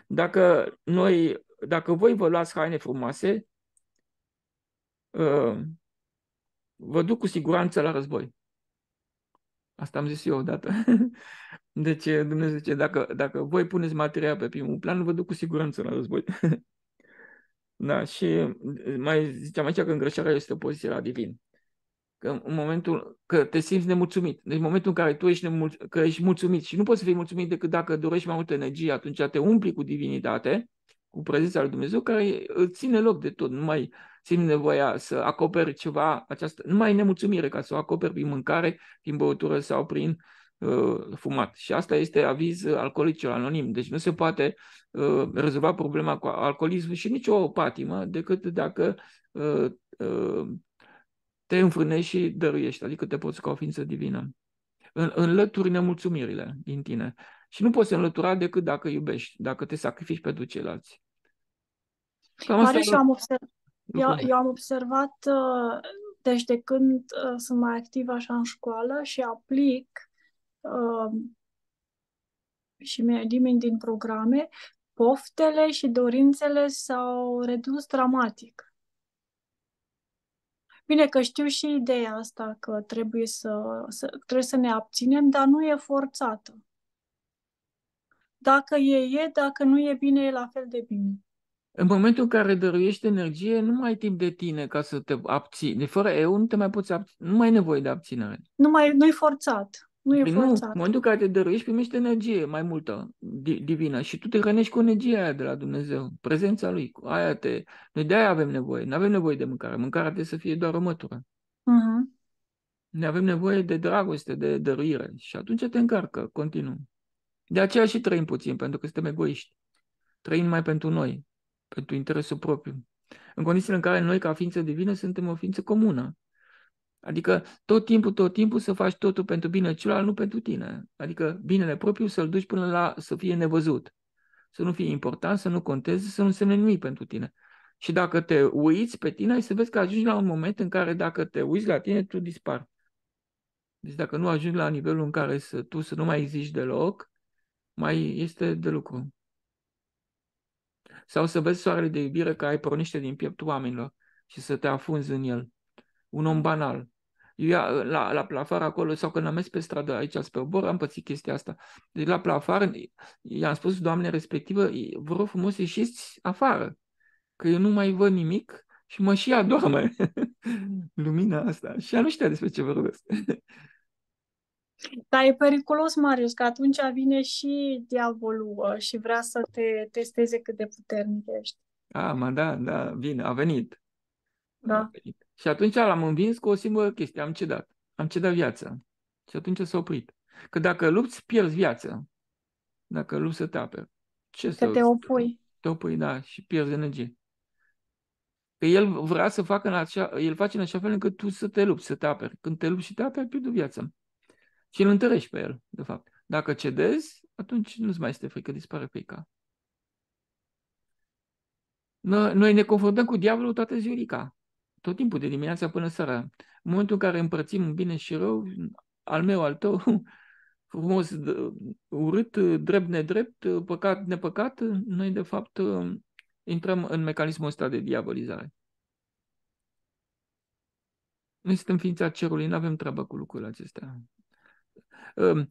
Dacă noi, dacă voi vă luați haine frumoase, ă, vă duc cu siguranță la război. Asta am zis eu odată. Deci Dumnezeu zice, dacă, dacă voi puneți materia pe primul plan, vă duc cu siguranță la război. Da, și mai ziceam aici că îngrășarea este o poziție la divin. Că în momentul că te simți nemulțumit. Deci în momentul în care tu ești, nemul, că ești mulțumit și nu poți să fii mulțumit decât dacă dorești mai multă energie, atunci te umpli cu divinitate, cu prezența lui Dumnezeu, care îți ține loc de tot. Nu mai, simt nevoia să acoperi ceva, această, numai nemulțumire, ca să o acoperi prin mâncare, prin băutură sau prin uh, fumat. Și asta este aviz alcoolicilor anonim. Deci nu se poate uh, rezolva problema cu alcoolismul și nicio patimă decât dacă uh, uh, te înfrânești și dăruiești, adică te poți ca o ființă divină. În, înlături nemulțumirile din tine. Și nu poți înlătura decât dacă iubești, dacă te sacrifici pentru ceilalți. Cam și am observat. Eu, eu am observat, uh, deci de când uh, sunt mai activă așa în școală și aplic uh, și mi din programe, poftele și dorințele s-au redus dramatic. Bine că știu și ideea asta că trebuie să, să, trebuie să ne abținem, dar nu e forțată. Dacă e, e, dacă nu e bine, e la fel de bine. În momentul în care dăruiești energie, nu mai ai timp de tine ca să te abții. De fără eu nu te mai poți abține, nu mai ai nevoie de abținere. Nu mai nu-i forțat. Nu e păi forțat. Nu, în momentul în care te dăruiești, primești energie mai multă di- divină și tu te hrănești cu energia aia de la Dumnezeu, prezența Lui. Aia te... Noi de aia avem nevoie. Nu avem nevoie de mâncare. Mâncarea trebuie să fie doar o mătură. Uh-huh. Ne avem nevoie de dragoste, de dăruire. Și atunci te încarcă, continuu. De aceea și trăim puțin, pentru că suntem egoiști. Trăim mai pentru noi, pentru interesul propriu. În condițiile în care noi, ca ființă divină, suntem o ființă comună. Adică tot timpul, tot timpul să faci totul pentru bine celălalt, nu pentru tine. Adică binele propriu să-l duci până la să fie nevăzut. Să nu fie important, să nu conteze, să nu însemne nimic pentru tine. Și dacă te uiți pe tine, ai să vezi că ajungi la un moment în care dacă te uiți la tine, tu dispar. Deci dacă nu ajungi la nivelul în care să, tu să nu mai de deloc, mai este de lucru. Sau să vezi soarele de iubire care pornește din pieptul oamenilor și să te afunzi în el. Un om mm. banal. Eu uh, la, la plafar acolo, sau când am mers pe stradă aici, pe obor, am pățit chestia asta. Deci la plafar i-am spus doamne respectivă, vă rog frumos ieșiți afară, că eu nu mai văd nimic și mă și adormă mm. lumina asta. Și nu știa despre ce vorbesc. Dar e periculos, Marius, că atunci vine și diavolul uh, și vrea să te testeze cât de puternic ești. A, mă, da, da, vine, a venit. Da. A venit. Și atunci l-am învins cu o singură chestie, am cedat. Am cedat viața. Și atunci s-a oprit. Că dacă lupți, pierzi viața. Dacă lupți, să te aperi. Ce să te opui. Te opui, da, și pierzi energie. Că el vrea să facă în așa, el face în așa fel încât tu să te lupți, să te aperi. Când te lupți și te aperi, pierzi viața și îl întărești pe el, de fapt. Dacă cedezi, atunci nu-ți mai este frică, dispare frica. Noi ne confruntăm cu diavolul toată ziurica, tot timpul, de dimineața până seara. În momentul în care împărțim bine și rău, al meu, al tău, frumos, urât, drept, nedrept, păcat, nepăcat, noi de fapt intrăm în mecanismul ăsta de diabolizare. Noi suntem ființa cerului, nu avem treabă cu lucrurile acestea. Ă,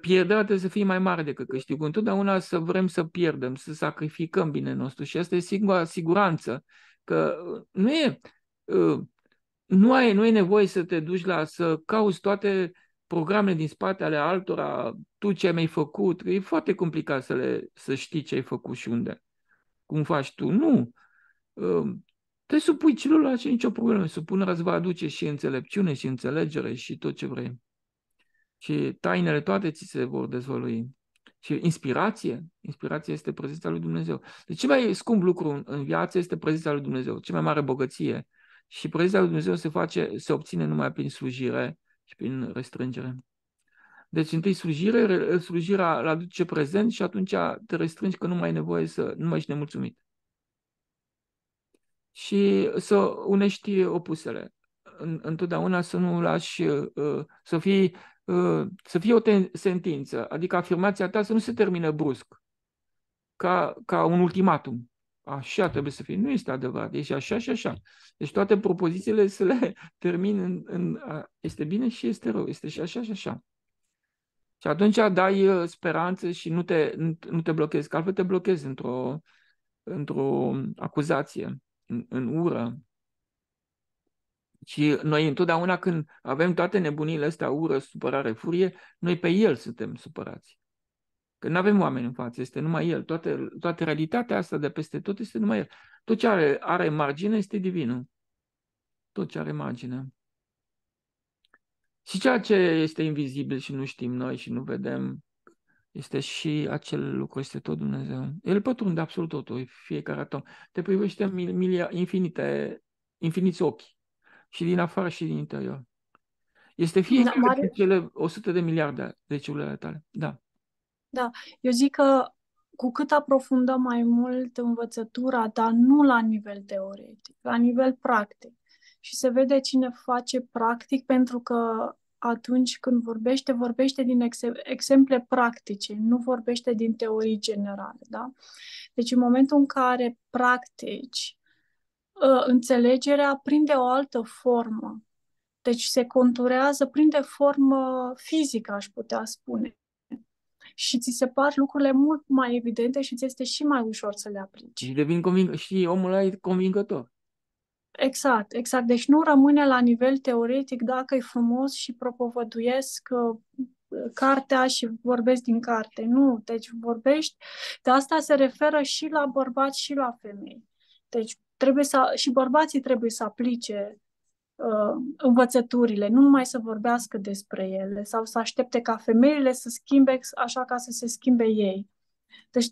pierderea trebuie să fie mai mare decât câștigul. Întotdeauna să vrem să pierdem, să sacrificăm bine nostru și asta e singura siguranță că ă, nu e, ă, nu ai, nu e nevoie să te duci la să cauți toate programele din spate ale altora, tu ce mi-ai făcut, e foarte complicat să, le, să știi ce ai făcut și unde, cum faci tu. Nu. Te supui celorlalți și nicio problemă. Supunerea îți va aduce și înțelepciune și înțelegere și tot ce vrei și tainele toate ți se vor dezvălui. Și inspirație, inspirație este prezența lui Dumnezeu. Deci cel mai scump lucru în viață este prezența lui Dumnezeu, cea mai mare bogăție. Și prezența lui Dumnezeu se face, se obține numai prin slujire și prin restrângere. Deci întâi slujire, slujirea îl aduce prezent și atunci te restrângi că nu mai ai nevoie să, nu mai ești nemulțumit. Și să unești opusele. Întotdeauna să nu lași, uh, să fii Uh, să fie o sentință, adică afirmația ta să nu se termine brusc, ca, ca un ultimatum. Așa trebuie să fie. Nu este adevărat. Ești deci așa și așa. Deci toate propozițiile să le termin în, în a, este bine și este rău. Este și așa și așa. Și atunci dai uh, speranță și nu te, nu te blochezi, că altfel te blochezi într-o într, -o, acuzație, în, în ură, și noi întotdeauna când avem toate nebunile astea, ură, supărare, furie, noi pe el suntem supărați. Că nu avem oameni în față, este numai el. Toată, toată realitatea asta de peste tot este numai el. Tot ce are, are margine este divinul. Tot ce are margine. Și ceea ce este invizibil și nu știm noi și nu vedem, este și acel lucru, este tot Dumnezeu. El pătrunde absolut totul, fiecare atom. Te privește milia, infinite, infiniți ochi și din afară și din interior. Este fiecare da, mare... cele 100 de miliarde de celulele tale. Da. Da. Eu zic că cu cât aprofundăm mai mult învățătura, dar nu la nivel teoretic, la nivel practic. Și se vede cine face practic, pentru că atunci când vorbește, vorbește din ex- exemple practice, nu vorbește din teorii generale. Da? Deci, în momentul în care practici Ă, înțelegerea prinde o altă formă. Deci se conturează, prinde formă fizică, aș putea spune. Și ți se par lucrurile mult mai evidente și ți este și mai ușor să le aplici. Și devin conving- și omul ăla e convingător. Exact, exact. Deci nu rămâne la nivel teoretic dacă e frumos și propovăduiesc ă, cartea și vorbesc din carte. Nu, deci vorbești. De asta se referă și la bărbați și la femei. Deci Trebuie să, și bărbații trebuie să aplice uh, învățăturile, nu numai să vorbească despre ele sau să aștepte ca femeile să schimbe așa ca să se schimbe ei. Deci,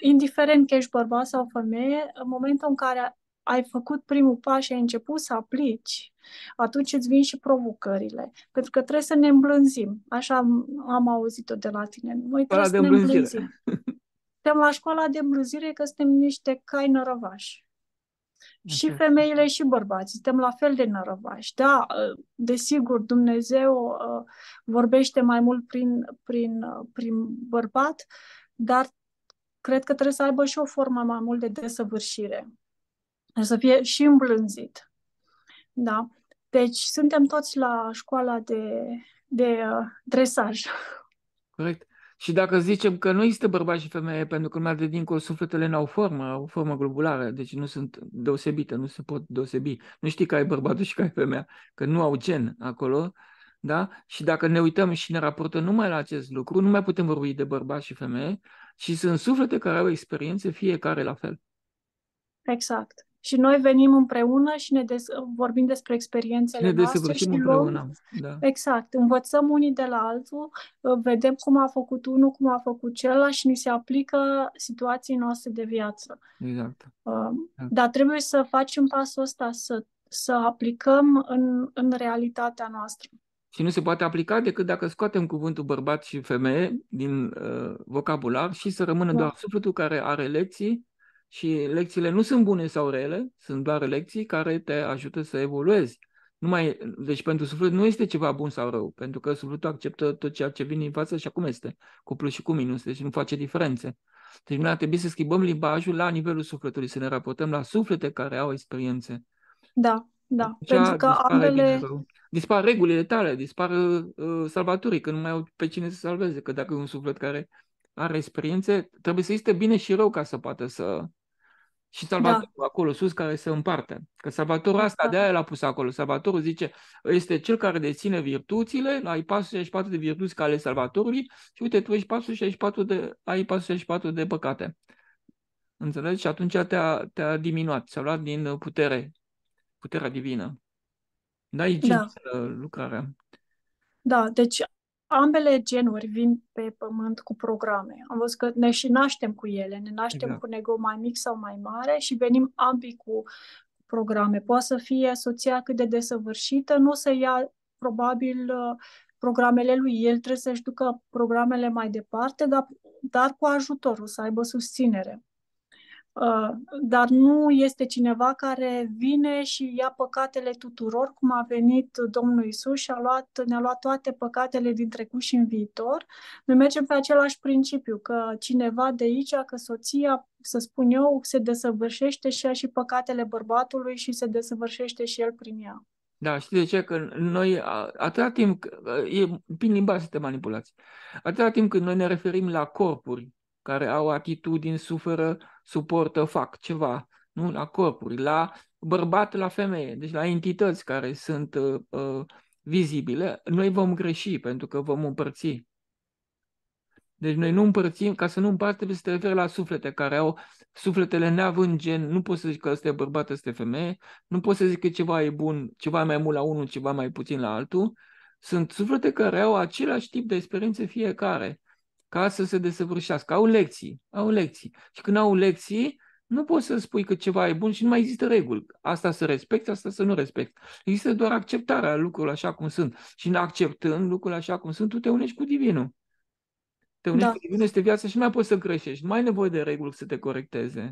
indiferent că ești bărbat sau femeie, în momentul în care ai făcut primul pas și ai început să aplici, atunci îți vin și provocările. Pentru că trebuie să ne îmblânzim. Așa am, am auzit-o de la tine. Noi trebuie Fara să ne îmblânzim. suntem la școala de îmbrăzire că suntem niște cai nărăvași. Și femeile și bărbații, suntem la fel de nărăvași. Da, desigur, Dumnezeu uh, vorbește mai mult prin, prin, uh, prin bărbat, dar cred că trebuie să aibă și o formă mai mult de desăvârșire. Să fie și îmblânzit. Da? Deci suntem toți la școala de, de uh, dresaj. Corect. Și dacă zicem că nu există bărbați și femeie pentru că lumea de dincolo sufletele nu au formă, au formă globulară, deci nu sunt deosebite, nu se pot deosebi. Nu știi că ai bărbatul și că ai femeia, că nu au gen acolo, da? Și dacă ne uităm și ne raportăm numai la acest lucru, nu mai putem vorbi de bărbați și femeie, și sunt suflete care au experiențe fiecare la fel. Exact și noi venim împreună și ne des- vorbim despre experiențele ne noastre și împreună. Da. Exact, învățăm unii de la altul, uh, vedem cum a făcut unul, cum a făcut celălalt și ni se aplică situații noastre de viață. Exact. exact. Dar trebuie să facem pasul ăsta, să, să aplicăm în, în realitatea noastră. Și nu se poate aplica decât dacă scoatem cuvântul bărbat și femeie din uh, vocabular și să rămână da. doar sufletul care are lecții și lecțiile nu sunt bune sau rele, sunt doar lecții care te ajută să evoluezi. Numai, deci pentru suflet nu este ceva bun sau rău, pentru că sufletul acceptă tot ceea ce vine în față și acum este, cu plus și cu minus, deci nu face diferențe. Deci noi ar trebui să schimbăm limbajul la nivelul sufletului, să ne raportăm la suflete care au experiențe. Da, da, deci pentru că ambele... Dispar regulile tale, dispar uh, salvatorii, că nu mai au pe cine să salveze, că dacă e un suflet care are experiențe, trebuie să existe bine și rău ca să poată să și Salvatorul da. acolo sus care se împarte. Că Salvatorul asta da. de-aia exact. l-a pus acolo. Salvatorul zice, este cel care deține virtuțile, ai 464 de virtuți ca ale Salvatorului și uite, tu ești 464 de, ai 464 de păcate. Înțelegi? Și atunci te-a, te-a diminuat, ți-a luat din putere, puterea divină. Da, e da. lucrarea. Da, deci ambele genuri vin pe pământ cu programe. Am văzut că ne și naștem cu ele, ne naștem exact. cu un ego mai mic sau mai mare și venim ambii cu programe. Poate să fie soția cât de desăvârșită, nu o să ia probabil uh, programele lui. El trebuie să-și ducă programele mai departe, dar, dar cu ajutorul, să aibă susținere. Uh, dar nu este cineva care vine și ia păcatele tuturor, cum a venit Domnul Isus și a luat, ne-a luat toate păcatele din trecut și în viitor. Noi mergem pe același principiu, că cineva de aici, că soția, să spun eu, se desăvârșește și ea și păcatele bărbatului și se desăvârșește și el prin ea. Da, știi de ce? Că noi, atâta timp, e, prin să te manipulați, atâta timp când noi ne referim la corpuri care au atitudini, suferă, suportă, fac ceva, nu? La corpuri, la bărbat, la femeie, deci la entități care sunt uh, uh, vizibile, noi vom greși pentru că vom împărți. Deci noi nu împărțim, ca să nu împarți trebuie să te referi la suflete care au sufletele neavând gen, nu poți să zici că ăsta e bărbat, ăsta e femeie, nu poți să zici că ceva e bun, ceva mai mult la unul, ceva mai puțin la altul. Sunt suflete care au același tip de experiențe fiecare ca să se desăvârșească. Au lecții, au lecții. Și când au lecții, nu poți să spui că ceva e bun și nu mai există reguli. Asta să respecti, asta să nu respecti. Există doar acceptarea lucrurilor așa cum sunt. Și în acceptând lucrurile așa cum sunt, tu te unești cu Divinul. Te unești da. cu Divinul, este viața și nu mai poți să greșești. Nu mai ai nevoie de reguli să te corecteze.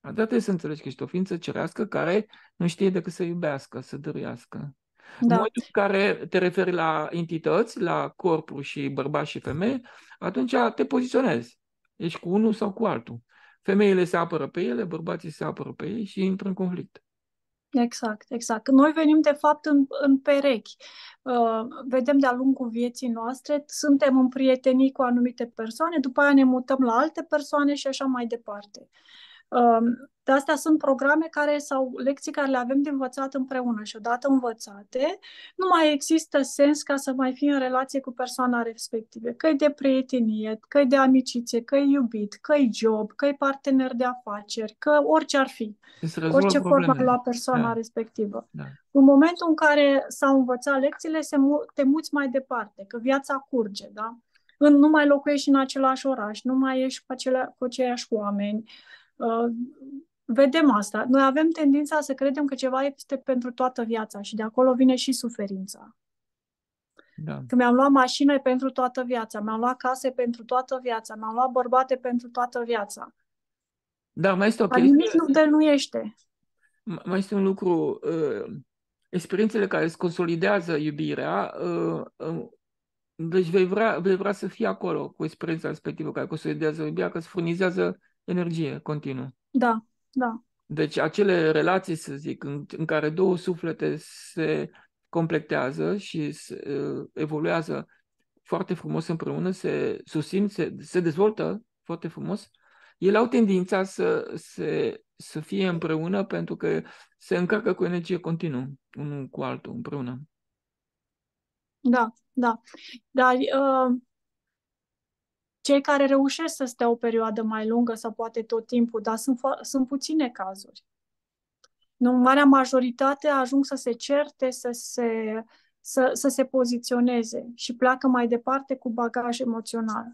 Dar trebuie să înțelegi că ești o ființă cerească care nu știe decât să iubească, să dăruiască. Da. În momentul în care te referi la entități, la corpuri și bărbați și femei, atunci te poziționezi. Ești cu unul sau cu altul. Femeile se apără pe ele, bărbații se apără pe ei și intră în conflict. Exact, exact. Noi venim, de fapt, în, în perechi. Uh, vedem de-a lungul vieții noastre, suntem în prietenii cu anumite persoane, după aia ne mutăm la alte persoane și așa mai departe. Uh, de asta sunt programe care sau lecții care le avem de învățat împreună și odată învățate, nu mai există sens ca să mai fii în relație cu persoana respectivă, că e de prietenie, că e de amiciție, că e iubit, că e job, că e partener de afaceri, că orice ar fi. Deci orice formă la persoana da. respectivă. Da. În momentul în care s-au învățat lecțiile, se mu- te muți mai departe, că viața curge, da? În, nu mai locuiești în același oraș, nu mai ești cu, cu aceiași oameni, uh, vedem asta. Noi avem tendința să credem că ceva este pentru toată viața și de acolo vine și suferința. Da. Că mi-am luat mașină pentru toată viața, mi-am luat case pentru toată viața, mi-am luat bărbate pentru toată viața. Da, mai este o chestie... Nimic nu dănuiește. Mai este un lucru... Uh, experiențele care îți consolidează iubirea, uh, uh, deci vei vrea, vei vrea să fii acolo cu experiența respectivă care consolidează iubirea, că îți furnizează energie continuă. Da, da. Deci acele relații, să zic, în, în care două suflete se completează și se, evoluează foarte frumos împreună, se susțin, se, se dezvoltă foarte frumos, ele au tendința să, se, să fie împreună pentru că se încarcă cu energie continuă, unul cu altul, împreună. Da, da. Dar uh, cei care reușesc să stea o perioadă mai lungă sau poate tot timpul, dar sunt, sunt puține cazuri. Nu, marea majoritate ajung să se certe, să se, să, să se poziționeze și pleacă mai departe cu bagaj emoțional.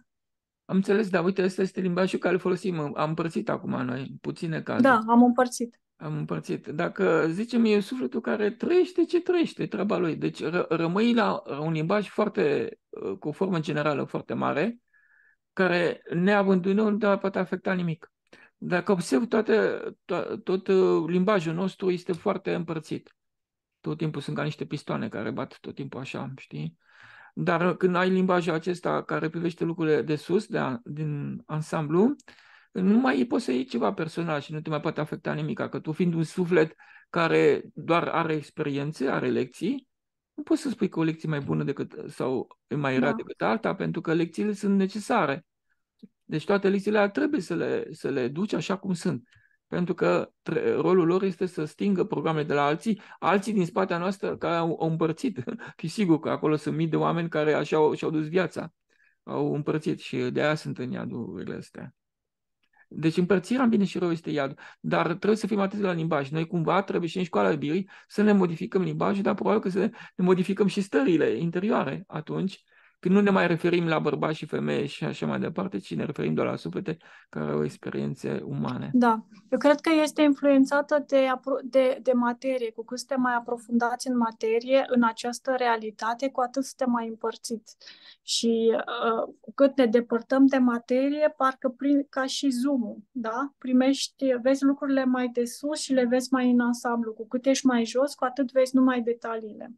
Am înțeles, dar uite, ăsta este limbajul care folosim. Am împărțit acum noi, puține cazuri. Da, am împărțit. Am împărțit. Dacă zicem e sufletul care trăiește ce trăiește, treaba lui. Deci ră, rămâi la un limbaj foarte, uh, cu o formă generală foarte mare, care neavând un nu te da, poate afecta nimic. Dacă observ, toate, to- tot uh, limbajul nostru este foarte împărțit. Tot timpul sunt ca niște pistoane care bat tot timpul așa, știi? Dar când ai limbajul acesta care privește lucrurile de sus, de din ansamblu, nu mai poți să iei ceva personal și nu te mai poate afecta nimic. Că tu fiind un suflet care doar are experiențe, are lecții, nu poți să spui că o lecție mai bună decât, sau mai rea da. decât alta, pentru că lecțiile sunt necesare. Deci toate lecțiile trebuie să le, să le duci așa cum sunt. Pentru că tre- rolul lor este să stingă programele de la alții, alții din spatea noastră care au, au împărțit. Fi sigur că acolo sunt mii de oameni care așa au, și-au dus viața, au împărțit și de aia sunt în iadurile astea. Deci împărțirea în bine și rău este iad, dar trebuie să fim atenți la limbaj. Noi cumva trebuie și în școala iubirii să ne modificăm limbajul, dar probabil că să ne modificăm și stările interioare atunci când nu ne mai referim la bărbați și femei și așa mai departe, ci ne referim doar la suflete care au experiențe umane. Da. Eu cred că este influențată de, de, de materie. Cu cât suntem mai aprofundați în materie, în această realitate, cu atât suntem mai împărțiți. Și uh, cu cât ne depărtăm de materie, parcă prin, ca și zoom da? Primești, vezi lucrurile mai de sus și le vezi mai în ansamblu. Cu cât ești mai jos, cu atât vezi numai detaliile.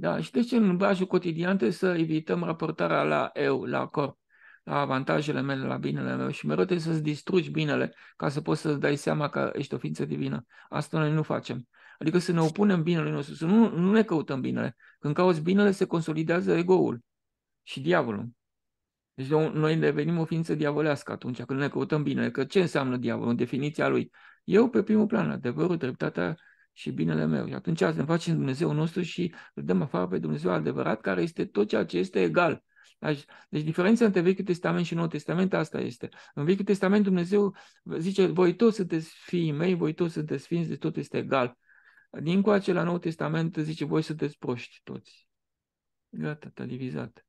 Da? Și deci în limbajul cotidian trebuie să evităm raportarea la eu, la corp, la avantajele mele, la binele meu și mereu trebuie să-ți distrugi binele ca să poți să-ți dai seama că ești o ființă divină. Asta noi nu facem. Adică să ne opunem binele nostru, să nu, nu ne căutăm binele. Când cauți binele, se consolidează egoul și diavolul. Deci noi devenim o ființă diavolească atunci când ne căutăm binele. Că ce înseamnă diavolul? În definiția lui. Eu pe primul plan, adevărul, dreptatea, și binele meu. Și atunci ne facem Dumnezeu nostru și îl dăm afară pe Dumnezeu adevărat, care este tot ceea ce este egal. Deci, deci diferența între Vechiul Testament și Noul Testament asta este. În Vechiul Testament Dumnezeu zice, voi toți sunteți fiii mei, voi toți sunteți ființi, de deci tot este egal. Din coace la Noul Testament zice, voi sunteți proști toți. Gata, te-a divizat.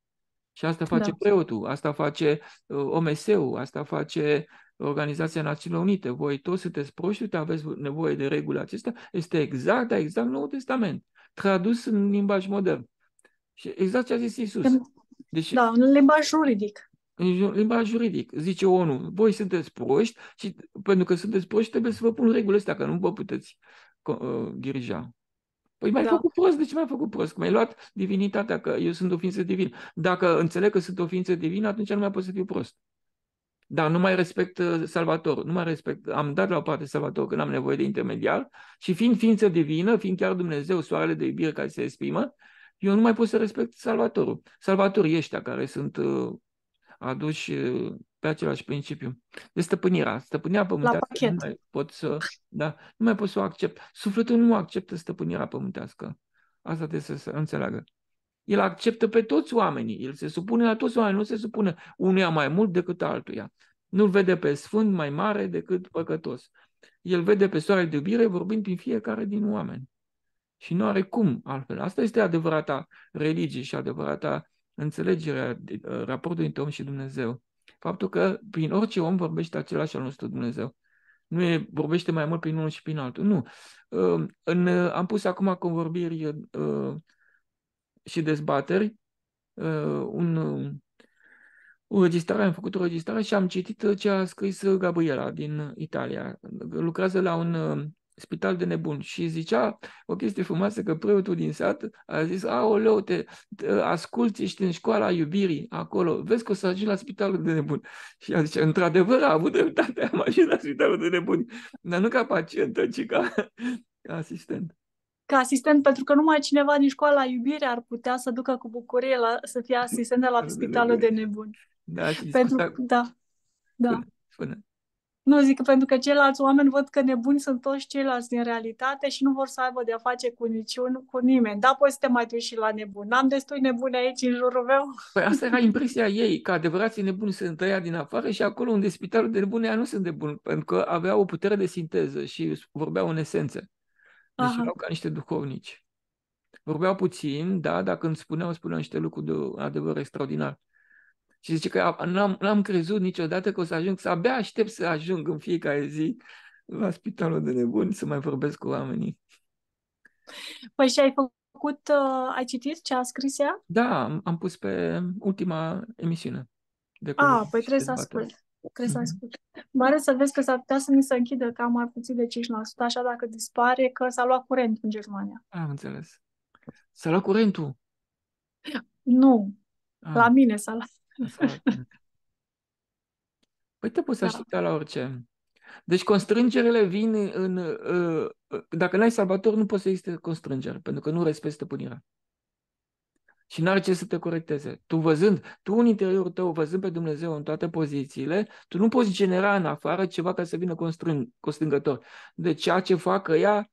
Și asta da. face da. preotul, asta face uh, OMS-ul, asta face Organizația Națiunilor Unite. Voi toți sunteți proști, te aveți nevoie de reguli acestea. Este exact, dar exact Noul Testament, tradus în limbaj modern. Și exact ce a zis Isus. Deci, da, în limbaj juridic. În limbaj juridic. Zice ONU, voi sunteți proști și pentru că sunteți proști trebuie să vă pun regulile astea, că nu vă puteți uh, dirija. Păi mai da. făcut prost, de ce mai făcut prost? Cum ai luat divinitatea, că eu sunt o ființă divină. Dacă înțeleg că sunt o ființă divină, atunci nu mai pot să fiu prost. Dar nu mai respect uh, Salvatorul, nu mai respect, am dat la o parte Salvatorul că n-am nevoie de intermediar și fiind ființă divină, fiind chiar Dumnezeu, soarele de iubire care se exprimă, eu nu mai pot să respect Salvatorul. Salvatorii ăștia care sunt uh, aduși uh, pe același principiu. De deci stăpânirea, stăpânirea pământească nu mai pot să, da, nu mai pot să o accept. Sufletul nu acceptă stăpânirea pământească. Asta trebuie să se înțeleagă. El acceptă pe toți oamenii, el se supune la toți oamenii, nu se supune unuia mai mult decât altuia. Nu-l vede pe sfânt mai mare decât păcătos. El vede pe soare de iubire vorbind prin fiecare din oameni. Și nu are cum altfel. Asta este adevărata religie și adevărata înțelegere a raportului între om și Dumnezeu faptul că prin orice om vorbește același al nostru Dumnezeu. Nu e, vorbește mai mult prin unul și prin altul. Nu. Ă, în, am pus acum convorbiri ă, și dezbateri ă, un, o registrare, am făcut o registrare și am citit ce a scris Gabriela din Italia. Lucrează la un spital de nebun Și zicea o chestie frumoasă că preotul din sat a zis, aoleu, te, te asculti ești în școala iubirii acolo, vezi că o să ajungi la spitalul de nebun Și a zis într-adevăr, a avut dreptate, am ajuns la spitalul de nebun dar nu ca pacientă, ci ca, ca asistent ca asistent, pentru că numai cineva din școala iubire ar putea să ducă cu bucurie la, să fie asistent la spitalul de nebuni. Da, și pentru, da. da. Până. Până. Nu, zic pentru că ceilalți oameni văd că nebuni sunt toți ceilalți din realitate și nu vor să aibă de-a face cu niciun, cu nimeni. Da, poți să te mai duci și la nebun. N-am destui nebuni aici în jurul meu. Păi asta era impresia ei, că adevărații nebuni sunt tăia din afară și acolo unde spitalul de nebuni nu sunt nebuni, pentru că aveau o putere de sinteză și vorbeau în esență. Deci Aha. erau ca niște duhovnici. Vorbeau puțin, da, dacă când spuneau, spuneau niște lucruri de adevăr extraordinar. Și zice că n-am, n-am crezut niciodată că o să ajung, să abia aștept să ajung în fiecare zi la spitalul de nebuni să mai vorbesc cu oamenii. Păi și ai făcut, uh, ai citit ce a scris ea? Da, am, am pus pe ultima emisiune. De a, ah, păi trebuie să ascult. Trebuie să mhm. ascult. Mare să vezi că s-ar putea să mi se închidă cam mai puțin de 5%, așa dacă dispare că s-a luat curentul în Germania. Am înțeles. S-a luat curentul? Nu. A. Ah. La mine s-a luat. Păi te poți da. aștepta la orice. Deci constrângerile vin în... în uh, uh, dacă n-ai salvator, nu poți să existe constrângere, pentru că nu respecti stăpânirea. Și n-are ce să te corecteze. Tu văzând, tu în interiorul tău, văzând pe Dumnezeu în toate pozițiile, tu nu poți genera în afară ceva ca să vină constrâng, constrângător. Deci ceea ce fac ea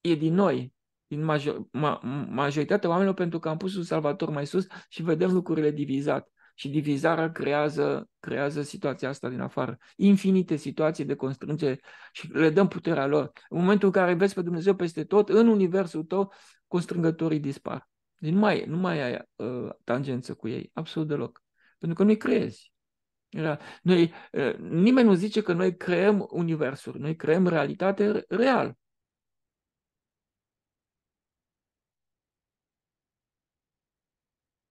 e din noi, din major, ma, majoritatea oamenilor, pentru că am pus un salvator mai sus și vedem lucrurile divizate. Și divizarea creează, creează situația asta din afară. Infinite situații de constrângere și le dăm puterea lor. În momentul în care vezi pe Dumnezeu peste tot, în universul tău, constrângătorii dispar. Deci nu mai, nu mai ai uh, tangență cu ei, absolut deloc. Pentru că nu-i creezi. Noi, uh, nimeni nu zice că noi creăm universuri, noi creăm realitate real.